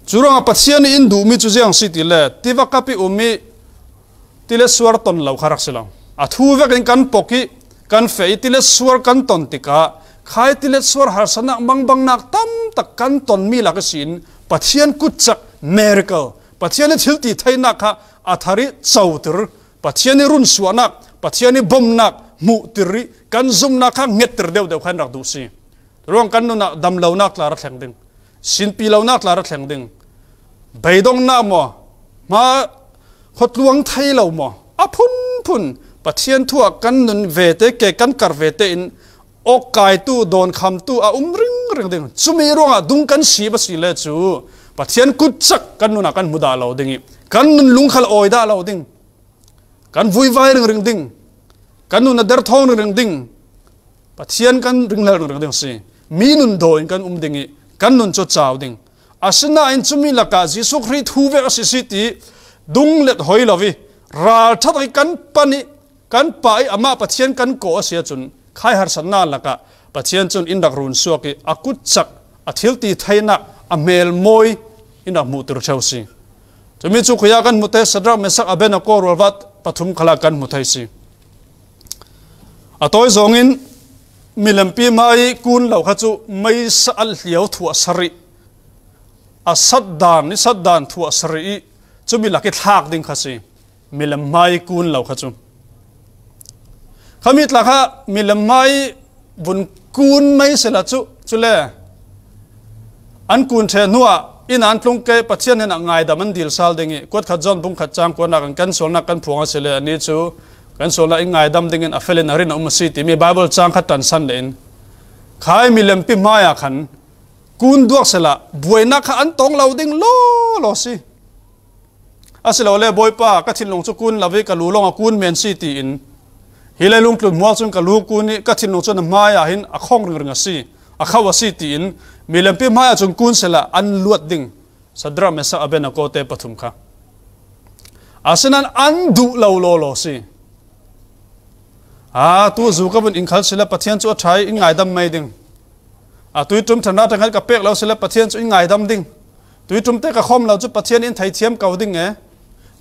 churang a pathiani in du mi chu jang si ti le tiwa kapi umi tile suar ton lo kharak silang a thu vek in kan poki kan fei tile suar kan ton tika khai tile suar har sanak bang bang nak tam tak kan ton mi la ka sin pathian kut chak miracle pathian thil ti thaina kha athari chautir pathian run suanak pathian bom nak mu tiri kan zum nak kha ngetter deu deu khan rak du si rong kan nu na dam lo nak la ra thleng ding sin pi lo na tlar a thleng ding bei dong na mo ma khot luang thai lo mo a phun phun pathian thua kan nun ve te ke kan kar ve te in ok kai tu don kham tu a um ring ring ding chumi ronga dung kan si ba si le chu pathian kut chak kan nuna kan muda lo dingi kan nun lung khal oi da lo ding kan vui vai ring ring ding kan nuna der thong ring ding pathian kan ring la ring ding si mi nun do in kan um dingi กันนุนจดจาวดิ่งอาศนาอินจุมีลักอาจิสุขริทูเวกสิสิติดุงเล็ดหอยลาวิราชทัยกันปนิกันป้ายอมาปะเทียนกันโกเสียจุนข่ายหัสนาลักะปะเทียนจุนอินดักรุนสวกิอากุจักอาทิลตีไทยนักอเมลมวยอินดักมุตุรเชวสิจมิจุขยากันมุเตสระเมสักอเบนโกรวัตปฐุมขลากันมุเทสิอตอยสองอิน milampi mai kun lo kha chu mai sa al hiau thu asari a saddan ni saddan thu asari chu mi laki thak ding kha si milam mai kun lo kha chu khamit la kha milam mai bun kun mai se la chu chu le an kun the nuwa in an tlung ke pachian hen angai daman dil sal dengi kot kha jon bung kha chang ko na kan sol na kan phuanga se le ni chu กันโซลาอิงไงดัมดิ่งอฟเฟลินอารินอุมซิติมีไบเบิลจ้างขัดตันซันเลนขายมิเลมพิมายาขันกุนดวกสละบวยนักขันตองเราดิ่งโลโลสิอาศัยเราเล่บอยป้ากดทิ้งลงจุกุนลาวิกาลูลงกุนเมนซิติอินฮิเลลุงกลุ่มหัวจุนกาลูกุนนี่ก็ทิ้งลงจุนมายาหินอข้องริงรึงสิอขคาวซิติอินมิเลมพิมายาจุนกุนสละอันลวดดิ่งสดรามเมสะอเบนโกเตปทุมค่ะอาศัยนั้นอันดุเราโลโลสิอาตัวจูก็อิงขัลศิลปะเทียนชัวไทยอิงไงดำไม่ดิ่งอาตุยตุ้มธนาตังกับเป็กเราสิลปะเทียนจัวอิงไงดำดิ่งตุยตุ้มเตะกับ้อมเราจูปะเทียนอินไทยเทียมเก่าดิ่งเอ๋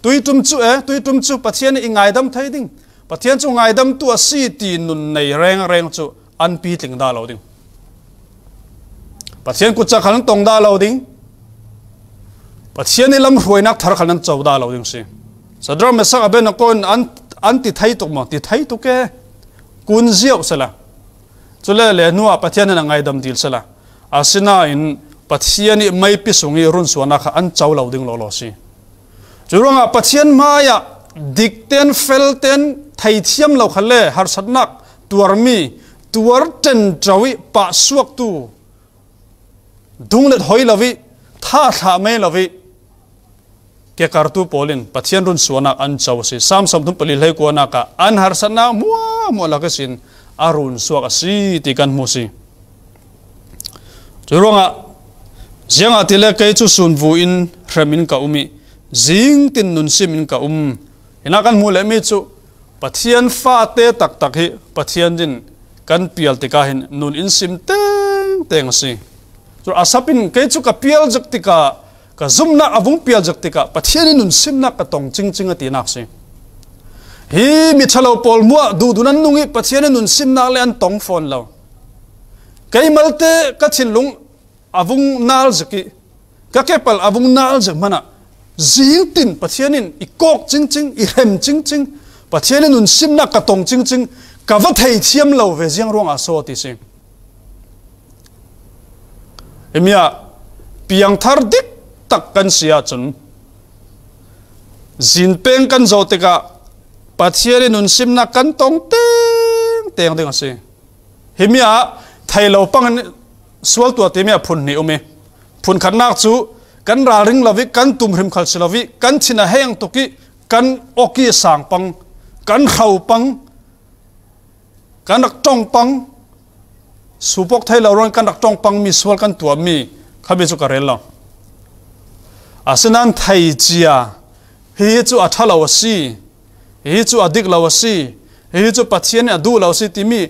ตุยตุ้มจู่เอ๋ตุยตุ้มจู่ปะเทียนอิงไงดำไทยดิ่งปะเทียนชัวไงดำตัวสีตีนุนในแรงแรงจัวอันปีตึงดาเราดิ่งปะเทียนกุจักขันตงดาเราดิ่งปะเทียนในลำหัวนักทารขันเจ้าดาเราดิ่งสิสุดรอบเมื่อสักเปนก้อนอันอันติไทยตุกมั้งติไทยตุกเอ๋ kun ziau sala chule le nuwa pathian na ngai dam dil sala asina in pathiani mai pi sungi run suana kha an chawlo ding lo lo si churanga pathian maya dikten felten thaithiam lo khale har satnak tuarmi tuar ten trawi pa suak tu dunglet hoi lawi tha tha me lawi ke kartu polin pathian run suana an chawsi sam sam dum pali lai ko na ka an har sana mua mo la kasin arun suak asi ti kan mu si churonga zianga tile kai chu sun vu in hremin ka umi zing tin nun sim in ka um ina kan mu le mi chu pathian fa te tak hi pathian din kan pial ti ka nun in sim teng teng si chu asapin kai chu ka pial jak ti ka ka na avung pial jak ti ka nun sim na ka tong ching ching ati nak si hi mi chalo pol mua du dunan nungi pachian e nun sim na le an tong phone lo kai te ka chin lung avung nal zaki ka kepal avung nal zak mana zing tin pachianin i kok ching ching i hem ching ching pachianin e nun sim na ka tong ching ching ka va thei chiam lo ve jiang rong a so ti sing emia piang thar dik tak kan sia chun zin peng kan zo te ka ปัจเจริญนุนสิมนักกันตรงเต็งเต็งเต็งสิเฮียไทยเราปังสวลตัวเตียมพุ่นนี่โอเมพุ่นขันนักจูกันราริงลาวิกันตุมริมขัลสลาวิกันชินะแห่งตุกิกันโอกีสังปังกันเข่าปังกันนักจ้องปังสุพกไทยเราเรังกันนักจ้องปังมีสวลกันตัวมีขับไปสุกเรนล่ะอาสนันไทยจียเฮียจูอัฐลาวสีเฮียจู่อดิกราสิเฮียจู่ปัจเจเนีอดูเราสิที่มี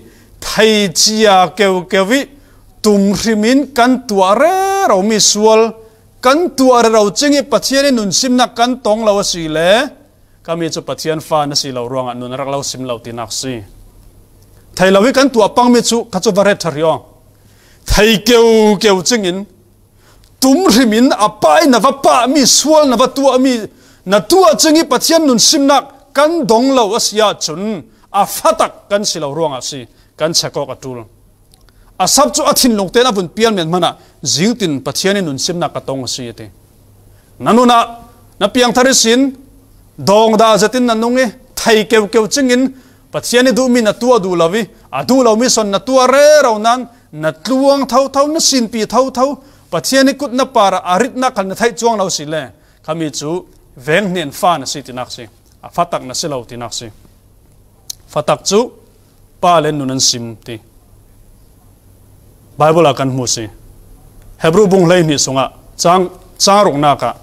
ไทยจียเกวเกวิตุมริมินกันตัวเรเรามีสวลกันตัวเรเราจึงปัจเจเนนุนซิมนักกันตองเราสิเลกามีจูปัจเจเนฟานสิเราว้วงอนุนรักราซิมเราตินักสิไทยเราวิกันตัวปังมีจูขจวบาร์ทีทริองไทยเกวเกวจึงินตุมริมินอะปายนว่าป้ามีสวลนว่าตัวมีนตัวจึงปัจเจเนนุนซิมนักกันดงเลาเสียจนอาฟัดักกันสิเลาร่วงอาศิกันเช็คกอดูลอาสับจู่อาทิตยลงเตนับุนเปียนเมียนมานะจิงตินปัทยานินุนซิมนักตองอาศิยตินนันนุนะนับเพียงทาริสินดองดาจตินนันนุงเอทายเกวเกวจิงินปัจจเียานิดูมีนัตัวดูลาวิอาดูลาวมิสันนัตัวเร่เรานั้นนัตลวงเท่าเท่านัสินปีเท่าเท่าปัจจเียานิกุดนับปาระอาริตนักขันนัทายจวงเราสิเลขามีจูเวงเนียนฟานสิตินักสิ Phát a fatak na selo ti naksi fatak chu pa len nun an sim ti bible akan mu si hebru bung lai ni sunga chang charuk na ka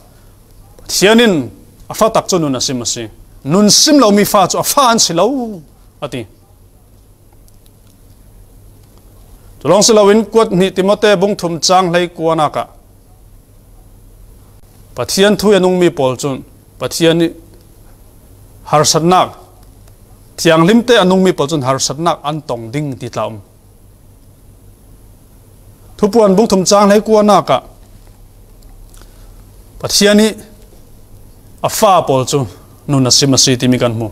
thianin a fatak chu nun asim si nun sim lâu mi fa chu a fa an silo ati tulong silawin kwat ni timote bung thum chang lai kuana ka pathian thu yên anung mi pol chun pathian ฮาร์สันนักที่ยังลิมเตอนุมีปัจจุบันฮาร์สันนักอันตองดิ่งติดลมทุกวันบุกทุ่มจ้างให้กวนักอ่ะปัจจัยนี้อาฟ้าปัจจุนุนัสิมาสีติมิกันมุ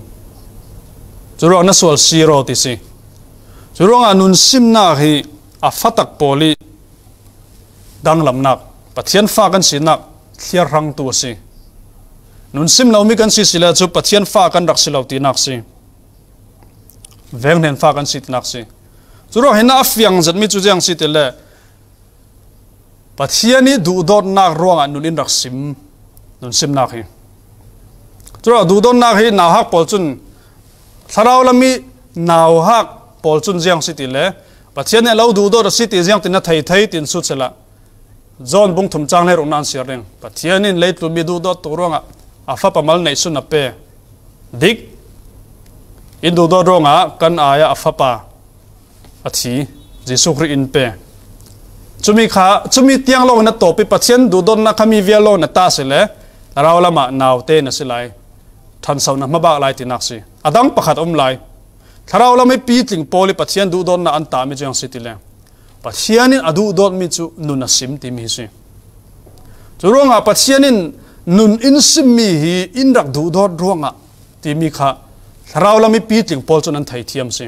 จุรองนัสวลซีโรติสิจุรองอนุนซิมนาฮีอาฟัตักปอลีดังลำนักปัจจัยฟ้ากันสีนักเทียรังตัวสิ nun sim lo mi kan si sila chu pathian fa kan rak silo ti nak si veng nen fa kan si ti nak si chu ro hena afyang zat mi chu jang si te le pathiani du dot nak ro an nun in rak sim nun sim nak hi chu ro du dot nak hi na hak pol chun sarau lami nau hak pol chun jang si ti le pathian lo du dot si ti jang tin na thai thai tin su chela zon bung thum chang le ro nan sir reng pathian in leit lu mi du dot tu ro nga อาฟ้าปะมาณในสุนัเปดิกอินดูดอรงอ่ะกันอายาอาฟ้าปะอัทีจิสุครินเปยชุมิขาชุมิเตียงลงนัตโตปิปัจเจนดูดอนนักมีเวียลงนัตตาสิเลราวละมาหนาวเตนสิไลทันสาวนักมาบากไลตินักสิอดังประคตอมไลถ้าเราละไม่ปีติงโพลิปัจเจนดูดอนนักอันตามิจังสิติเลปัจเจนินอดูดอนมิจุนุนัสิมติมิสิจุรงอาปัจเจนินนุนอินซิมีฮีอินรักดูดอดร่วงอ่ะที่มีค่ะเราละไม่ปีถึงพอลจนนั้นไทยเทียมสิ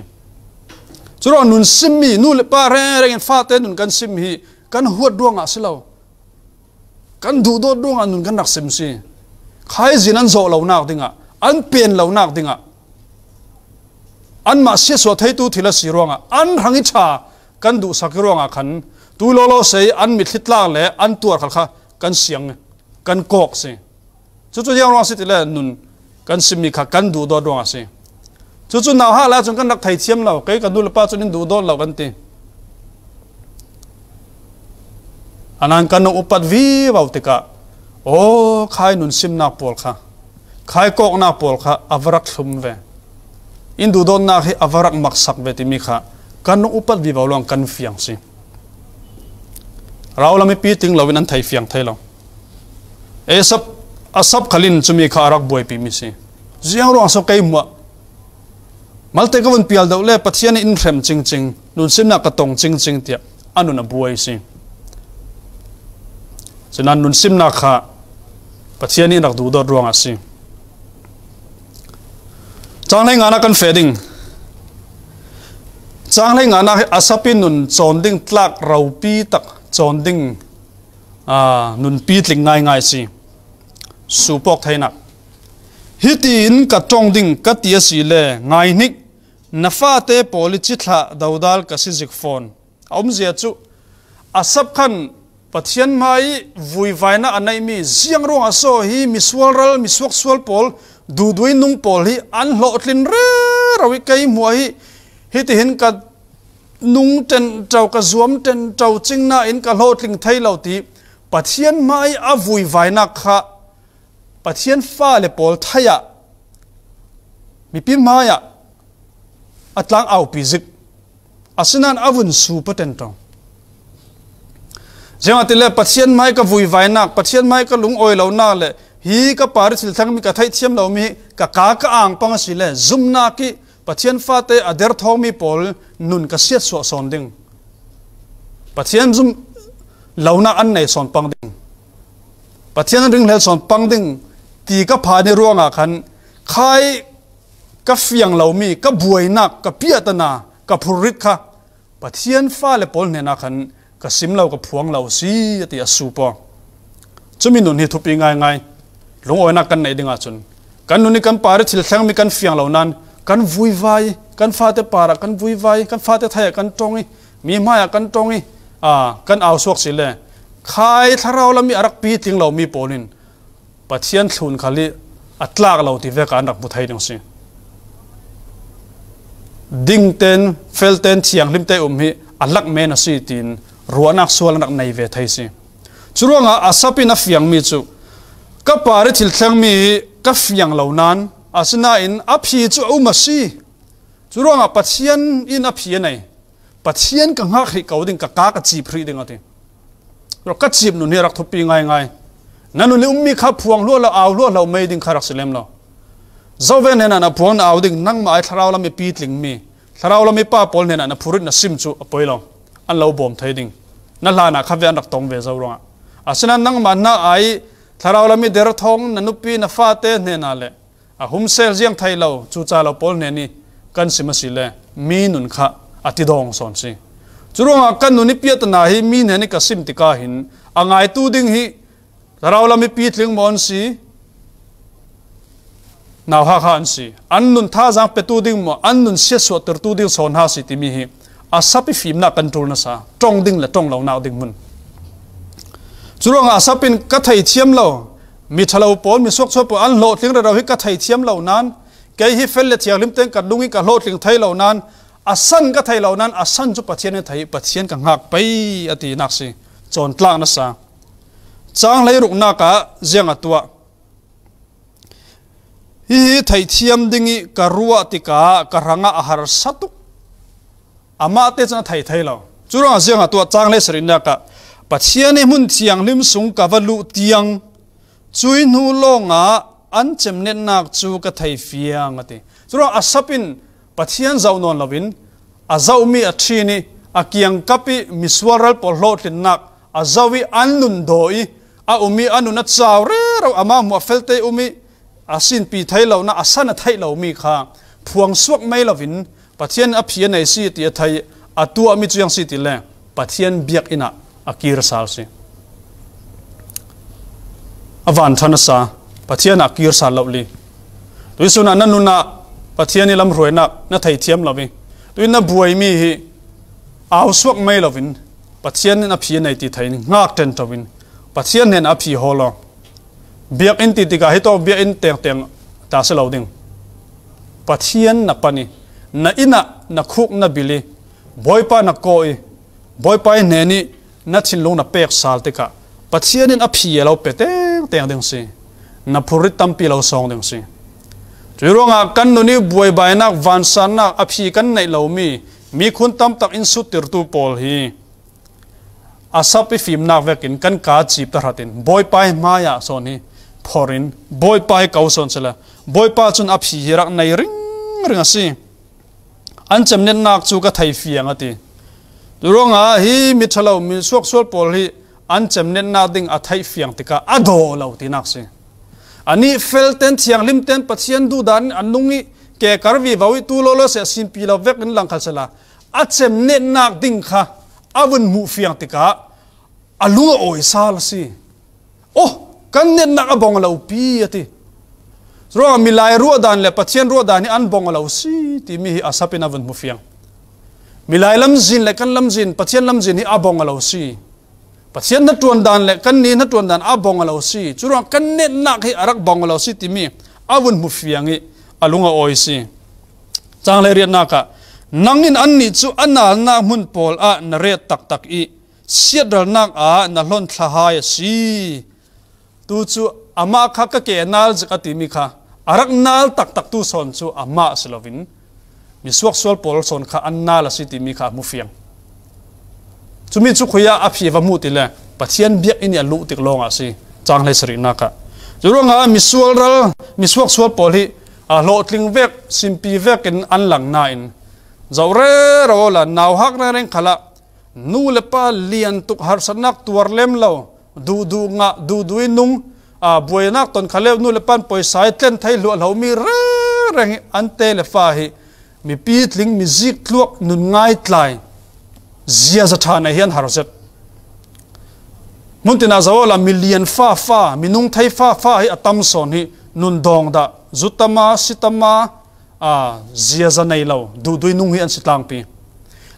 จุดอนนุนซิมีนู่นเลยป่าเร่เร่กันฟาเต้นุนกันซิมีกันหัวดวงอ่ะสิเรากันดูดอดร่วงอะนุนกันรักซิมสิใครจีนันโจเรานักดิ่งอ่ะอันเปลี่ยนเรานักดิ่งอ่ะอันมาเสียสวดไทยตู้ทีละสีร่วงอ่ะอันหังอิชากันดูสักร่วงอ่ะขันตูโลโลเสยอันมิทิตล่างเลยอันตัวขัดขากันเสียงเนี่ยกันกอกสิชุดชุดยังรองสิทีละนุนกันสิมีขากันดูดอดวงสิชุดชุดหนาวฮาแล้วจนกันนักไทยเชี่ยมเราเกกันดูลป้าจนนินดูดอดเรากันตีอันนั้นกันอุปัตวีบ่าวติกะโอ้ขายนุนสิมนาปอลค่ะขายกอกนาปอลค่ะอัฟรักซุมเวอินดูดอดนาให้อัฟรักมักสักเวติมีค่ะกันอุปัตวีบ่าวลองกันเฟียงสิเราเราไม่ปีติงเราเป็นนันไทยเฟียงไทยเราเอสับอสับขลินจุมีขารักบวยพิมิสิจียงรองสกัยมะมัลเตกวันพิอัลดาวเล่ปัทยานอินเรมจริงจริงนุนสิมนักตงจริงจริงเตียอนุนับบวยสิฉะนั้นนุนสิมนักขาปัทยานีนักดูดรวงอสิจางเลงานักันเฟดิงจางเลงานักอสับินนุนจอนดิงตลักเราปีตักจอนดิงอานุนปีติงง่ายง่ายสิสูปกไทยนักฮิตินกัดจงดิ่งกัดเตียสีเล่ไงนิกนฟ้าเตปอลิชิตละดาวดัลกัสิจิกฟอนอมเสียจุอาศับขันปัจจัยไม่วุยาวนะอันไหนมีเสียงร้องอาโซฮีมิสวลรัลมิสวกสวลปอลดูด้วยนุ่งปอลฮีอันหลอดลินเร่รวิกัยมัวฮีฮิติเห็นกัดนุ่งเ็นเจ้ากระซวมเ็นเจ้าจิงนาเห็นกัดหลอดลิงไทยเหล่าตีปัจจัยไม่อวุยาวนะค่ะปัจเจียนฟ้าเลปอลทายะมีพิมหายะอัตลังเอาปิจิกอาสนันอาวุนสูปเต็นตองเจ้าติเลปัจเจียนไม่ก็วุยไวนักปัจเจียนไม่ก็ลุงโอยเหล่านาเลยฮีก็ปาริสิลทั้งมีกระไทเทียมเหล่ามีกะกากะอ่างปังสิเล่ซุมนาคิปัจเจียนฟ้าเตอเดรทองมีปอลนุนกเสียสวสอนดึงปัจเจียนซุมเหล่านาอันไหนสอนปังดึงปัจเจียนดึงเหล่าสอนปังดึงตีก็พาในร่วงอาคันใครก็เฟียงเหล่ามีก็บวยนักก็เพียตนาก็พุริค่ะปะเทียนฟ้าเลปนเนี่ยนะคันก็สิมเราก็พวงเราสีตีอสูปอจะมีหนุนเหตุปีง่ายง่ายลงเอยนักกันไหนดึงอาชนกันนุนนี่กันปาริทิลแข็งมีกันเฟียงเหล่านั้นกันวุยวายกันฟาเตปาระกันวุยวายกันฟาเตไทยกันตรงนี้มีมาอยกันตรงนี้อ่ากันเอาสวกสิเลยใครถ้าเราลมีอารักปีติงเหล่ามีโปนิน pathian thun khali atlak lo ti veka anak buthai nang si ding ten fel ten chiang lim te um hi alak me na si tin ruanak sual nak nei ve thai si churuanga asapi na fiang mi chu ka pare thil thlang mi ka fiang lo nan asna in aphi chu uma si churuanga pathian in aphi nei pathian ka ngha khi ko ding ka ka ka chi phri ding ati ro ka chim nu ne rak thopi ngai ngai นั่นเลยอุ้มมีข้าพวงลวดเราเอาลวดเราไม่ดึงคารักสเลมเราจ้าเวนเนี่ยนะพวงเอาดึงนั่งมาไอ้ทราวเราไม่ปีติงมีทราวเราไม่ป้าปอลเนี่ยนะพูดนะซิมจูอภัยเราอันเราบ่มเทดึงนั่นลาะนะข้าเวียนรักตรงเวเจ้าร้องอ่ะอาศัยนั่งมาหน้าไอ้ทราวเราไม่เดือดทองนั่นอุปีนั่นฟาเตเนี่ยนั่นแหละอ่ะหุ่มเซลเซียงไทยเราจู่จ้าเราปอลเนี่ยนี่กันสิมาสิเลยมีนุนข้าอธิดองสอนสิจู่ร้องอ่ะกันนุนิพิตนาให้มีเนี่ยนี่กับซิมติกาหินอ่ะไงตูดิงใหเราเราไม่ปีถึงมอนสีนาวฮาฮันสีอันนุนท่าจังเปตูดิ่งมออันนุนเสียสวดตรวตูดิ่งสอนฮาสิติมีฮีอาศัพฟิมนาเป็นทูนัสาจงดิ่งและจงเหล่านาวดิ่งมุนจุลงอาศัพปินกัทไทเทียมเรามีทะเลปนมีสวกสวปอันโลดทิ้งเราให้กัทไทเทียมเหล่านั้นแกฮิเฟลเลทียลิมเต็งกัดดุงกัดโลดทิ้งไทยเหล่านั้นอาสันกัทไทยเหล่านั้นอาสันจุปเชียนไทยปเชียนกังหักไปอตินักสิจนกลางนัสาจางไหลรุกนากะเจียงตัวฮีไทยเทียมดิ่งกรัวติกากระหังอาหารสัตุอามาเตจนะไทยไทยเราจุรังเจียงตัวจางไหลสรินากะปัจเจียนมุนเทียงลิมสุงกะวลุเตียงจุยนูโลงะอันจำเนนักจูกะไทยเฟียงอติจุรังอาศับินปัจเจีนเจาานอนลวินอาเจ้ามีอัชีนีอาเกียงกับิมิสวรรัลปอลโลตินักอาเจ้าวิอันนุนโดยอาอุมีอันุนัดนจ้าวเรื่อเราอามาหมวเฟลเตอุมีอาสินปีไทยเรานะอาสันไทยเรามีค่ะพวงสวกไม่เลาวินปัจเจียนอภิเษกในสิีตีไทยอัตัวมิจุยังสิีติแหลปัจเจียนเบียกอินะอักีรสารสิอวันทนาสาปัจเจียนอักีรสารเราลีตุยสุนันนันนู้นนะปะเจียนนี่ลำรวยนักนัทไทยเทียมเลาวินตุยนับบวยมีเอาสวกไม่เลาวินปัจเจียนนับพษกในตีไทยงักเต็นทวินัียนเห็นอภิหอลงเบียกอินติติกาให้ตัวเบียกอินเตียงเตียงตาเสลาดิ่งปัเชียนนักปนีนักอินะนักคุกนักบิลีบอยป้านักโกยบอยป้าเห็นนี่นักชินลงนักเป็กสัลติกาปัเชียนเห็นอภิเอลเอาเปดเตียงเตียงดงสิน่ะผู้ริทัมพีเราสองดังสิจู่ๆงักันนุนีบอยบายนักวันสานักอภิกันในเรล่ามีมีคนตั้มตักอินสุดที่รู้พอลฮี asap i phim nak vekin kan ka chip ta hatin boy pai ma ya son hi phorin boy pai kau son sala boy pa chun aphi hirak nai ring ring asi an cham nen nak chu ka thai fiang ati duronga hi mi thalo mi sok sol pol hi an cham nen na ding a thai fiang tika ado lo tinak si ani felten thiang limten pathian du dan anungi ke karvi vawi tu lo lo se sin pi lo vek in lang khasala achem net nak ding kha avun mu fiang tika alunga oi sal si oh kan nen nak abong lo pi ati ro mi lai ru dan le pathian ru dan an bong lo si ti mi hi asapin avun mu fiang mi lai lam zin le kan lam zin pathian lam zin hi abong lo si pathian na tuan dan le kan ni na tuan dan abong lo si churang kan nen nak hi arak bong lo si ti mi avun mu fiangi alunga oi si chang le rian naka นังนินอันนี้จูอันนาลนกมุนปอลอะนเรตตักตักอีเสียดลนักอานัหลนทลายสีตูจูอามาคักก็เกนัลจักติมิคาอรักนัลตักตักตูสอนจูอามาสลวินมิสวกสวลปอลสอนคาอันนาลสิติมิคามุฟียงจูมิจูขยาอภิเอวมูติเลปะเทียนเบียกอินยาลูติกลงอาสิจางเลสรินักะจูรงอามิสวลรัลมิสวกสวลปอลฮิอาโลติงเวกซิมพีเวกินอันหลังนายิน zawre ro la naw hak na reng khala nu le pa lian tuk har sanak tuar lem lo du du nga du du nung a buai nak ton khale nu le pan poi sai tlen thai lu lo mi re reng an te le fa hi mi pi tling mi zik tluak nun ngai tlai zia za tha na hian har zet mun tina zawola mi lian fa fa mi nung thai fa fa hi atam son hi nun dong da zutama sitama à zia ra này lâu đủ đuôi nung hi ăn xịt lang pi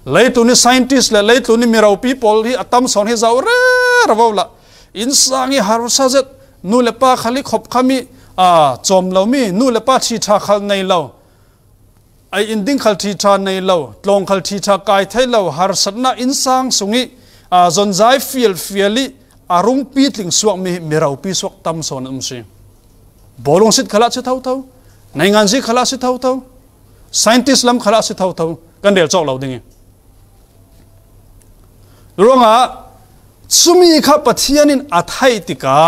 lấy tụi ni scientist là lấy tụi ni mirau people hi atam son hi giàu ra ra vào là in sang hi har sa zet nu le pa khali khop khami à chom lâu mi nu le pa chi tha khal này lâu ai in ding khal thi tha này lâu long khal thi tha kai thay lâu har sat na in sang sungi à zon zai feel feeli arung pi tling suak mi mirau pi suak tam son um si bolong sit khala chu thau thau ในงานสิขลาสิเท่าเท่า scientist lam khala si thau thau kan del chok lo dingi ronga chumi kha pathianin athai tika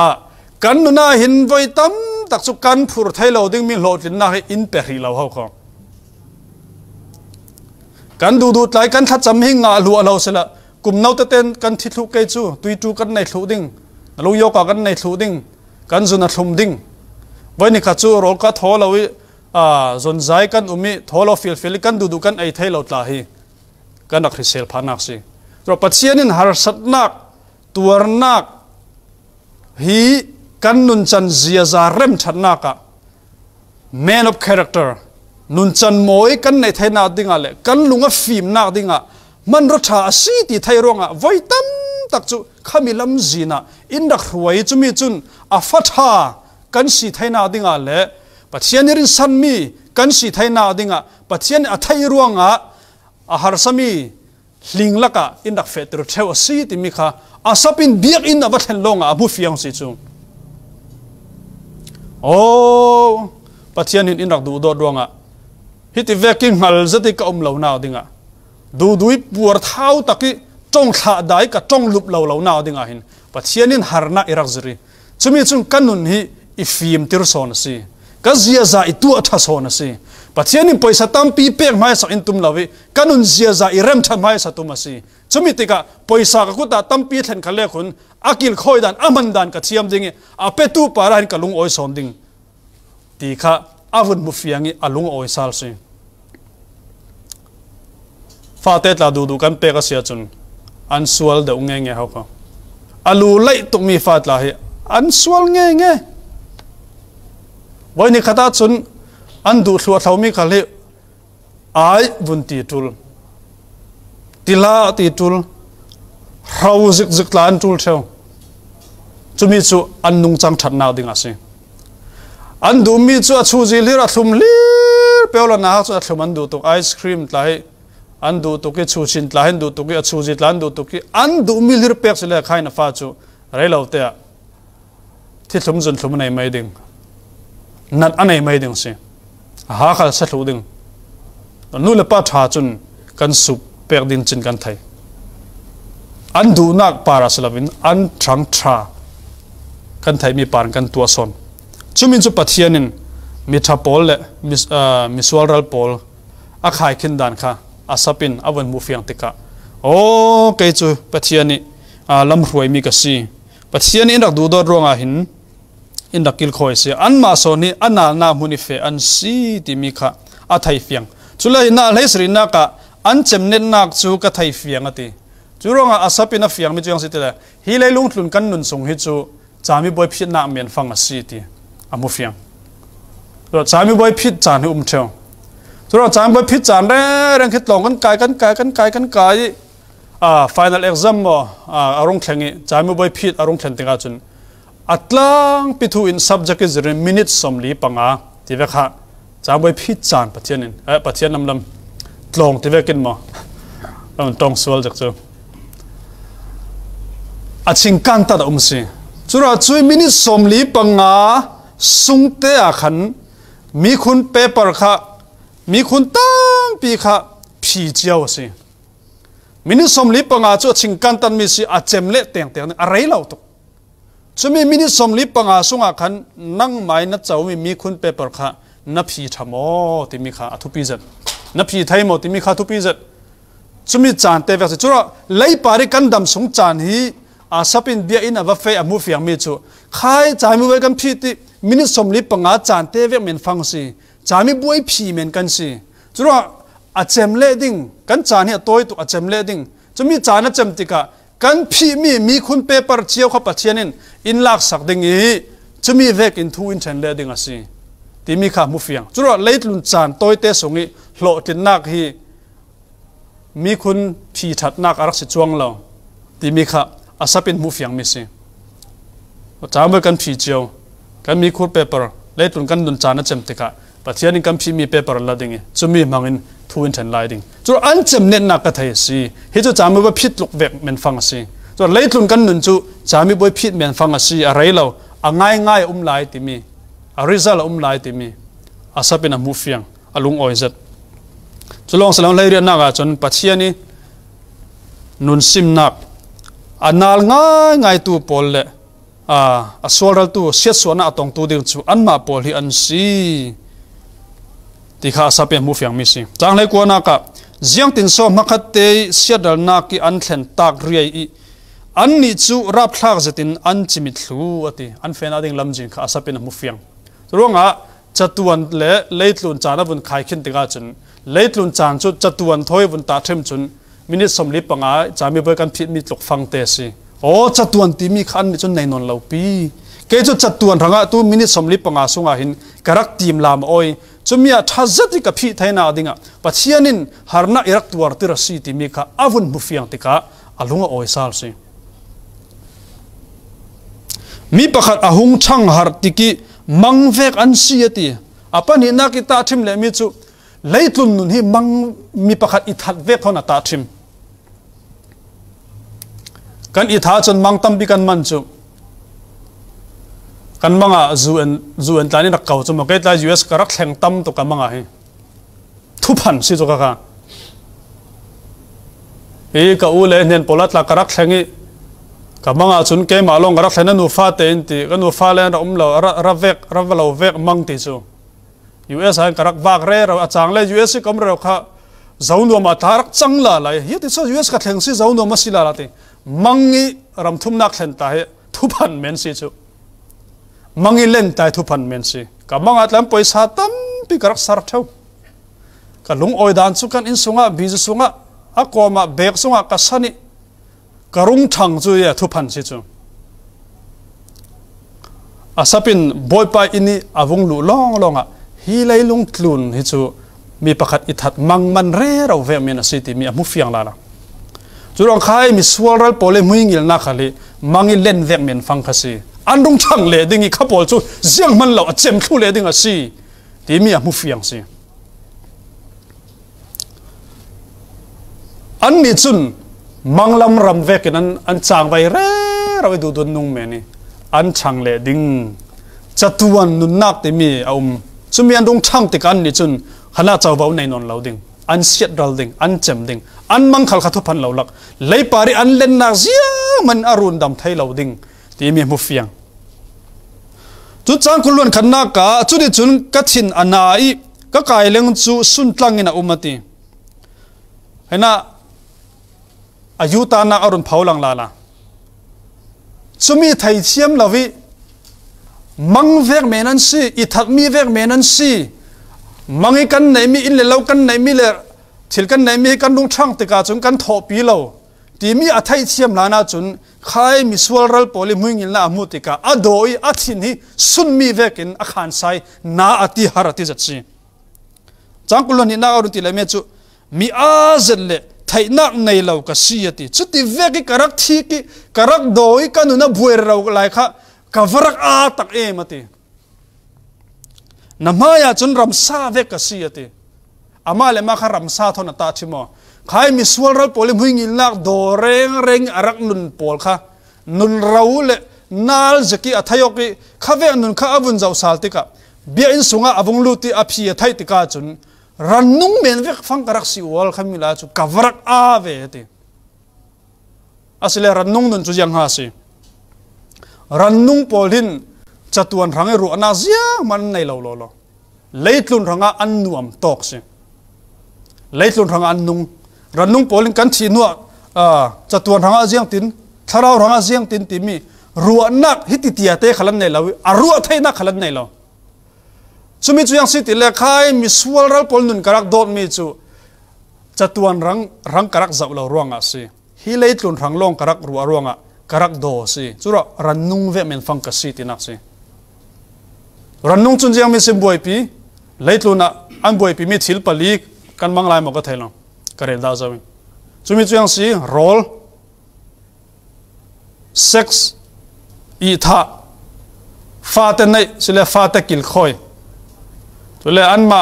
kan na hin voi tam tak chu kan phur thai lo ding mi lot lin na in pe hi lo ho kho kan du du tlai kan that cham hi nga lu alo sela kum nau te ten kan thi thu ke chu tui tu kan nei thu ding lo yo ka kan nei thu ding kan zu na thum ding วันนี้ข้าจูโรก็ทอเราวิอ่าจนใจกันอุ้มีทอเราฟิลฟิลกันดูดูกันไอ้ไทยเราตาฮีกันนักริเซลพานักสิเราปัจเจียนินหารสัตนักตัวนักฮีกันนุนจันเจียจาเริ่มชันนักอะ m a อ o คาแรคเตอร์นุนจันโมยกันในไทยนาดิ่งอะไรกันลุงอ็ะฟิมนาดิ่งอ่ะมันรสชาสีที่ไทยร้องอ่ะไว้ตั้มตักจุขมิลัมจีน่ะอินดักรวยจุมีจุนอาฟัตฮากันสีไทยนาดิ่งอะไรปัจเจียนรินสันมีกันสีไทยนาดิ่งอะปัจเจียนอัทัยร่วงอะอาหารสมีหลิงลักะอินดักเฟตุรุเทวสีติมิค่ะอาสับินเบียกอินอับเทนลงอะบุฟยังสิจุงโอ้ปัจเจียนอินดักดูดดวงอ่ะฮิติเวกิงหัลจะติกอมเหล่านาดิ่งอะดูดุยปวดเท้าตะกี้จงขาได้กับจงลุบเหล่าเหล่านาดิ่งอ่ะหินปัจเจียนอินหารนาอิรักซรีจุมีจุงกันนุนฮี i fim tir son si ka zia za i tu tha son si pathian in poisa tam pi pek mai sa in tum lawi kanun zia za i rem tha mai sa tum si chumi tika poisa ka ta tam pi thlen khale khun akil khoi dan aman dan ka chiam ding a pe tu para in kalung oi son ding ti kha avun mu fiangi alung oi sal si fa la tla du du kan pe ka sia chun an sual da unge nge ho ka alu lai tu mi fa tla hi an sual nge nge วันนี้ข้าตาชนอันดูสัวเท่ามีกันเลยไอ้บุญตีจุลตีลาตีจุลเราจิกจิกลานจุลเชียวจุมีจูอันนุ่งจังฉันนาดิ่งอาศัยอันดูมีจูชูจิลิระทุมลิเปล่าหน้าจูทุมอันดูตุกไอศครีมไลอันดูตุกิชูชินไลอันดูตุกิชูจิตไลอันดูตุกิอันดูมีลิรเป็กสิเลขายนฟ้าจูไรเราเตะที่ทุมจนทุมในไม่ดิ่งนัดอันไหนไม่ดึงสิหาข้าสัตว์ดึงนู่นเลยป้าท้าจนกันสุบเปิดดินจินกันไทยอันดูนักปาราสลาวินอันทรังทรากันไทยมีปานกันตัวซนจุมินจุปัทยานินมีทับโพลและมิสเอ่อมิสวอรัลโพลอาขายขึ้นดานค่ะอาสับินอวันมูฟียงติกะโอ้เกจูปัทยานิอ่าลำรวยมีกสีปัทยานินักดูดอดรวงอาหินอินดักกิลคอยเสียอันมาโซนีอันนาหน้ามุนิเฟอันสีติมิคะอัทไทเฟียงจุลัยนาเลสรินากะอันเจมเนนักจูกะไทเฟียงอตีจูรองอาสับินาเฟียงมิจูยังสิติเลฮิเลลุงทุนกันนุนสงฮิจูจามิบอยพิษนาเมียนฟังอัสซีติอามุฟียงตัวจามิบอยพิษจานุอุมเชียวตัวจามิบอยพิษจานเร่งคิดลองกันกายกันกายกันกายกันกายอ่าฟิแนลเอ็กซัมบ์อ่าอารมณ์แข็งจามิบอยพิษอารมณ์แข็งติงาจุนอัตลังปิทุอิน subject จะเรียนมินิทสมลีปังอาที่เวคะจะไปพิจารณาปัจเจียนเอ๊ะปัจเจียนลำลำตองที่เวกินมอลำตรงส่วนจักรจูอชิงกันตัดอุ้มสิจุระจุยมินิทสมลีปังอาสุงเตะขันมีคุณเปเปอร์ค่ะมีคุณตั้งปีค่ะผีเจ้าสิมินิทสมลีปังอาจุอจิงกันตันมีสิอาเจมเล่เตียงเตียงอะไรเล่าตุกจุมีมินิสมลิปังอาสุงอาคันนั่งไม้นัดเจ้ามีมีคุณเปเปอร์ค่ะนับพีทำโอติมีค่ะทุพีจัดนับพีไทยโมติมีค่ะทุพีจัดจุมีจานเตวสจุระไล่ปาริกันดำสงจานฮีอาสับินเบียอินอวเฟอมูฟียงมีจูใครจมมอไว้กันพีติมินิสมลิปังอาจานเตวเมนฟังสิจามีบุยพีเมนกันสิจุระอาเจมเลดิงกันจานเฮียตัวตุอาเจมเลดิงจุมีจานอาเจมติกากันพี่มีมีคุณเปเปอร์เชียวเขาปัจเจียนอินลักสักดิ่งอีจะมีเวกอินทูอินเชนเลดิ่งอ่ะสิที่มีข่ามุฟียังจุดเลยดลุนจานตัวเตะสงีโลตินนักฮีมีคุณพี่ถัดนักอารักษจวงเราที่มีข่าอาศัยเป็นมุฟียังมิสิจามกันพี่เจียวกันมีคุณเปเปอร์เลยดลุนกันลุนจานนั่นเจมติกะปัจเจียนกันพี่มีเปเปอร์ละดิ่งีจะมีมังอินทูนเทนไลดิงจู่อันจำเน้นนักระเทยสิฮิจูจามีว่าพิดลุกเวกเมนฟังสิจู่ไลยทุนกันนุนจู่จามีบ่พิดเมนฟังสิอะไรเราอ่างง่ายง่ายอุ้มไลติมีอาริซาลอุ้มไลติมีอาับเป็นมูฟียงอาลุงออยจัดจู่ลองสลองไล่เรียนนักจนปัจจียนี้นุนซิมนักอันนัลง่ายง่ายตัวพอลเล่อาสวรรค์ตัวเสียส่วนอัตงตัวเดียวจู่อันมาพอลที่อันสีติขาสับเป็นมุฟยังมิสิจางเลยกวนักะเจียงตินโซมักเตยเสียดลนักอันเซนตากเรียอีอันนี้จูรับทากจตินอันจิมิทลูอติอันเฟนอดิงลำจิงขาสับเป็นมุฟยังรู้งะจัตวันเล่เลลุนจานบุนขายขึ้นติกาจนเลลุนจานจุดจัตวันถอยบุนตาเทมจุน มินิสมลิปังอาจามีเบกันพิมิตกฟังเตสิโอ้จัตวันตีมีขันจุนในนนเหล่าปีเกจุดจัตวันทางอาตูมินิสมลิปังอาสุงอหินกรักทีมลามอ้อย chumia thazati ka phi thaina dinga pachianin harna irak tuar tira si ti mi kha avun mufiang ti ka alunga oisal si mi pakhat ahung chang har tiki mangvek an si ati apani na ki ta thim le mi chu leitlum nun hi mang mi pakhat i that vek thona ta thim kan i tha chon mang tam bi kan man chu kan manga zuan zuan tani nak kau chu makai ta us karak thleng tam to ka manga hi thu phan si chu ka ka e ka u le nen polat la karak thlengi e. ka manga chun ke ma long karak thlena e, nu fa te in ti ka nu fa le ra um lo ra vek ra lo vek mang ti chu us han karak vak re ra achang le us e kom ra kha zaunu ma tarak changla la hi ti chu us ka thleng si zaunu ma sila la te mangi ram thum nak thlen ta he thu phan men si chu mangi len tai thu pan men si ka manga tlam poisa tam pi karak sar thau ka lung oi dan chu kan in sunga bi ju sunga a ko ma bek sunga ka sani ka thang chu ya thu pan si chu asapin boy pa ini avung lu long longa hi lai lung tlun hi chu mi pakhat i that mang man re ro ve men a city mi a mu fiang la la chu rong khai mi sual pole muingil na khali mangi len vek men fang khasi อันรุ่งช่างเลดิงอีขับบอลจูเสียงมันเหล่าเจมคู่เลดิงอ่ะสิทีมีอไะมุฟียงสิอันนี้จุนมังลำรำเวกนั้นอันจางไปเร่เราไปดูดนุ่งเมนี่อันช่างเลดิงจัตุวันนุนนักทีมีเอามสุมีอันรุ่งช่างติกันนี่จุนขณะเจ้าบ่าวในนนเหล่าดิ้งอันเสียดเัลดิ้งอันเจมดิ้งอันมังคัลขัดพันเหล่าลักเลยปารีอันเล่นนักเสียมันอรุณดำไทยเหล่าดิ้งตีมีมุฟียงจุดจังคุณล้วนขันนักกะจุดจุนกัทินอันนาอีก็กายเลี้ยงจูสุนตังอินะอุมติเห็นนะอายุตานาอรุณเผาหลังลาละจุมีไทยเชียมลาวิมังเวกเมนันซีอิทักมีเวกเมนันซีมังอีกันไหนมีอินเลวกันไหนมีเลทิลกันไหนมีกันลุงช่างติกาจงกันทอปีเลา timi athai chiam lana chun khai misual poli muingil na amutika adoi athin hi sunmi vekin a khan sai na ati harati jachi changkulon ni na aruti le mechu chu mi azle thainak nei lo ka siati chuti veki karak thi ki karak doi kanuna buer ro lai kha kavarak a tak e mati namaya chun ram sa ve ka siati amale ma kha ram sa thona ta chimo ใครมีส่วนรราปลิมุิงอินลักโดเรงเร่งอรักนุนปลค่ะนุนเราเละนาลจะกี่อัธยกิข้าเวนุนข้าอวุนเจ้าสาติกะเบียอินสุงะอวงลุติอภิยไัยติกาจุนรันนุ่งเมนเวกฟังกรักสิวอลขมิลาจุกวรักอาเวติอาศัยรันนุ่งนุนจุยังฮาสิรันนุ่งปลินจะตวนรังเอรูอนาเซียมันในเราโลโลเลยตุนรังอันนวมตอกสิเลยตุนรังอันนุ่งรันนุ่งโปลิงกันชีนัวจัตวนทางอาเซียงตินทาราทางอาเซียงตินติมีรัวนักฮิติเตียเตขลันในเราอารัวไทยนักขลันในเราสมิจุยังสิติเลขายมิสวลรัลปลนุนกรักโดนมีจุจัตวนรังรังกรักจับเราร่วงอ่ะสิฮิเลตุนรังลงกรักรัวร่วงอ่ะกรักโดสิจุระรันนุ่งเวมินฟังกสิตินักสิรันนุ่งจุนยังมีสิบวยปีเลตุนอ่ะอันบวยปีมีทิลปลีกกันบางลายมกเทลง Karendazowi. Cumi yang si role sex i tha fate nei sile fate kil khoi tule anma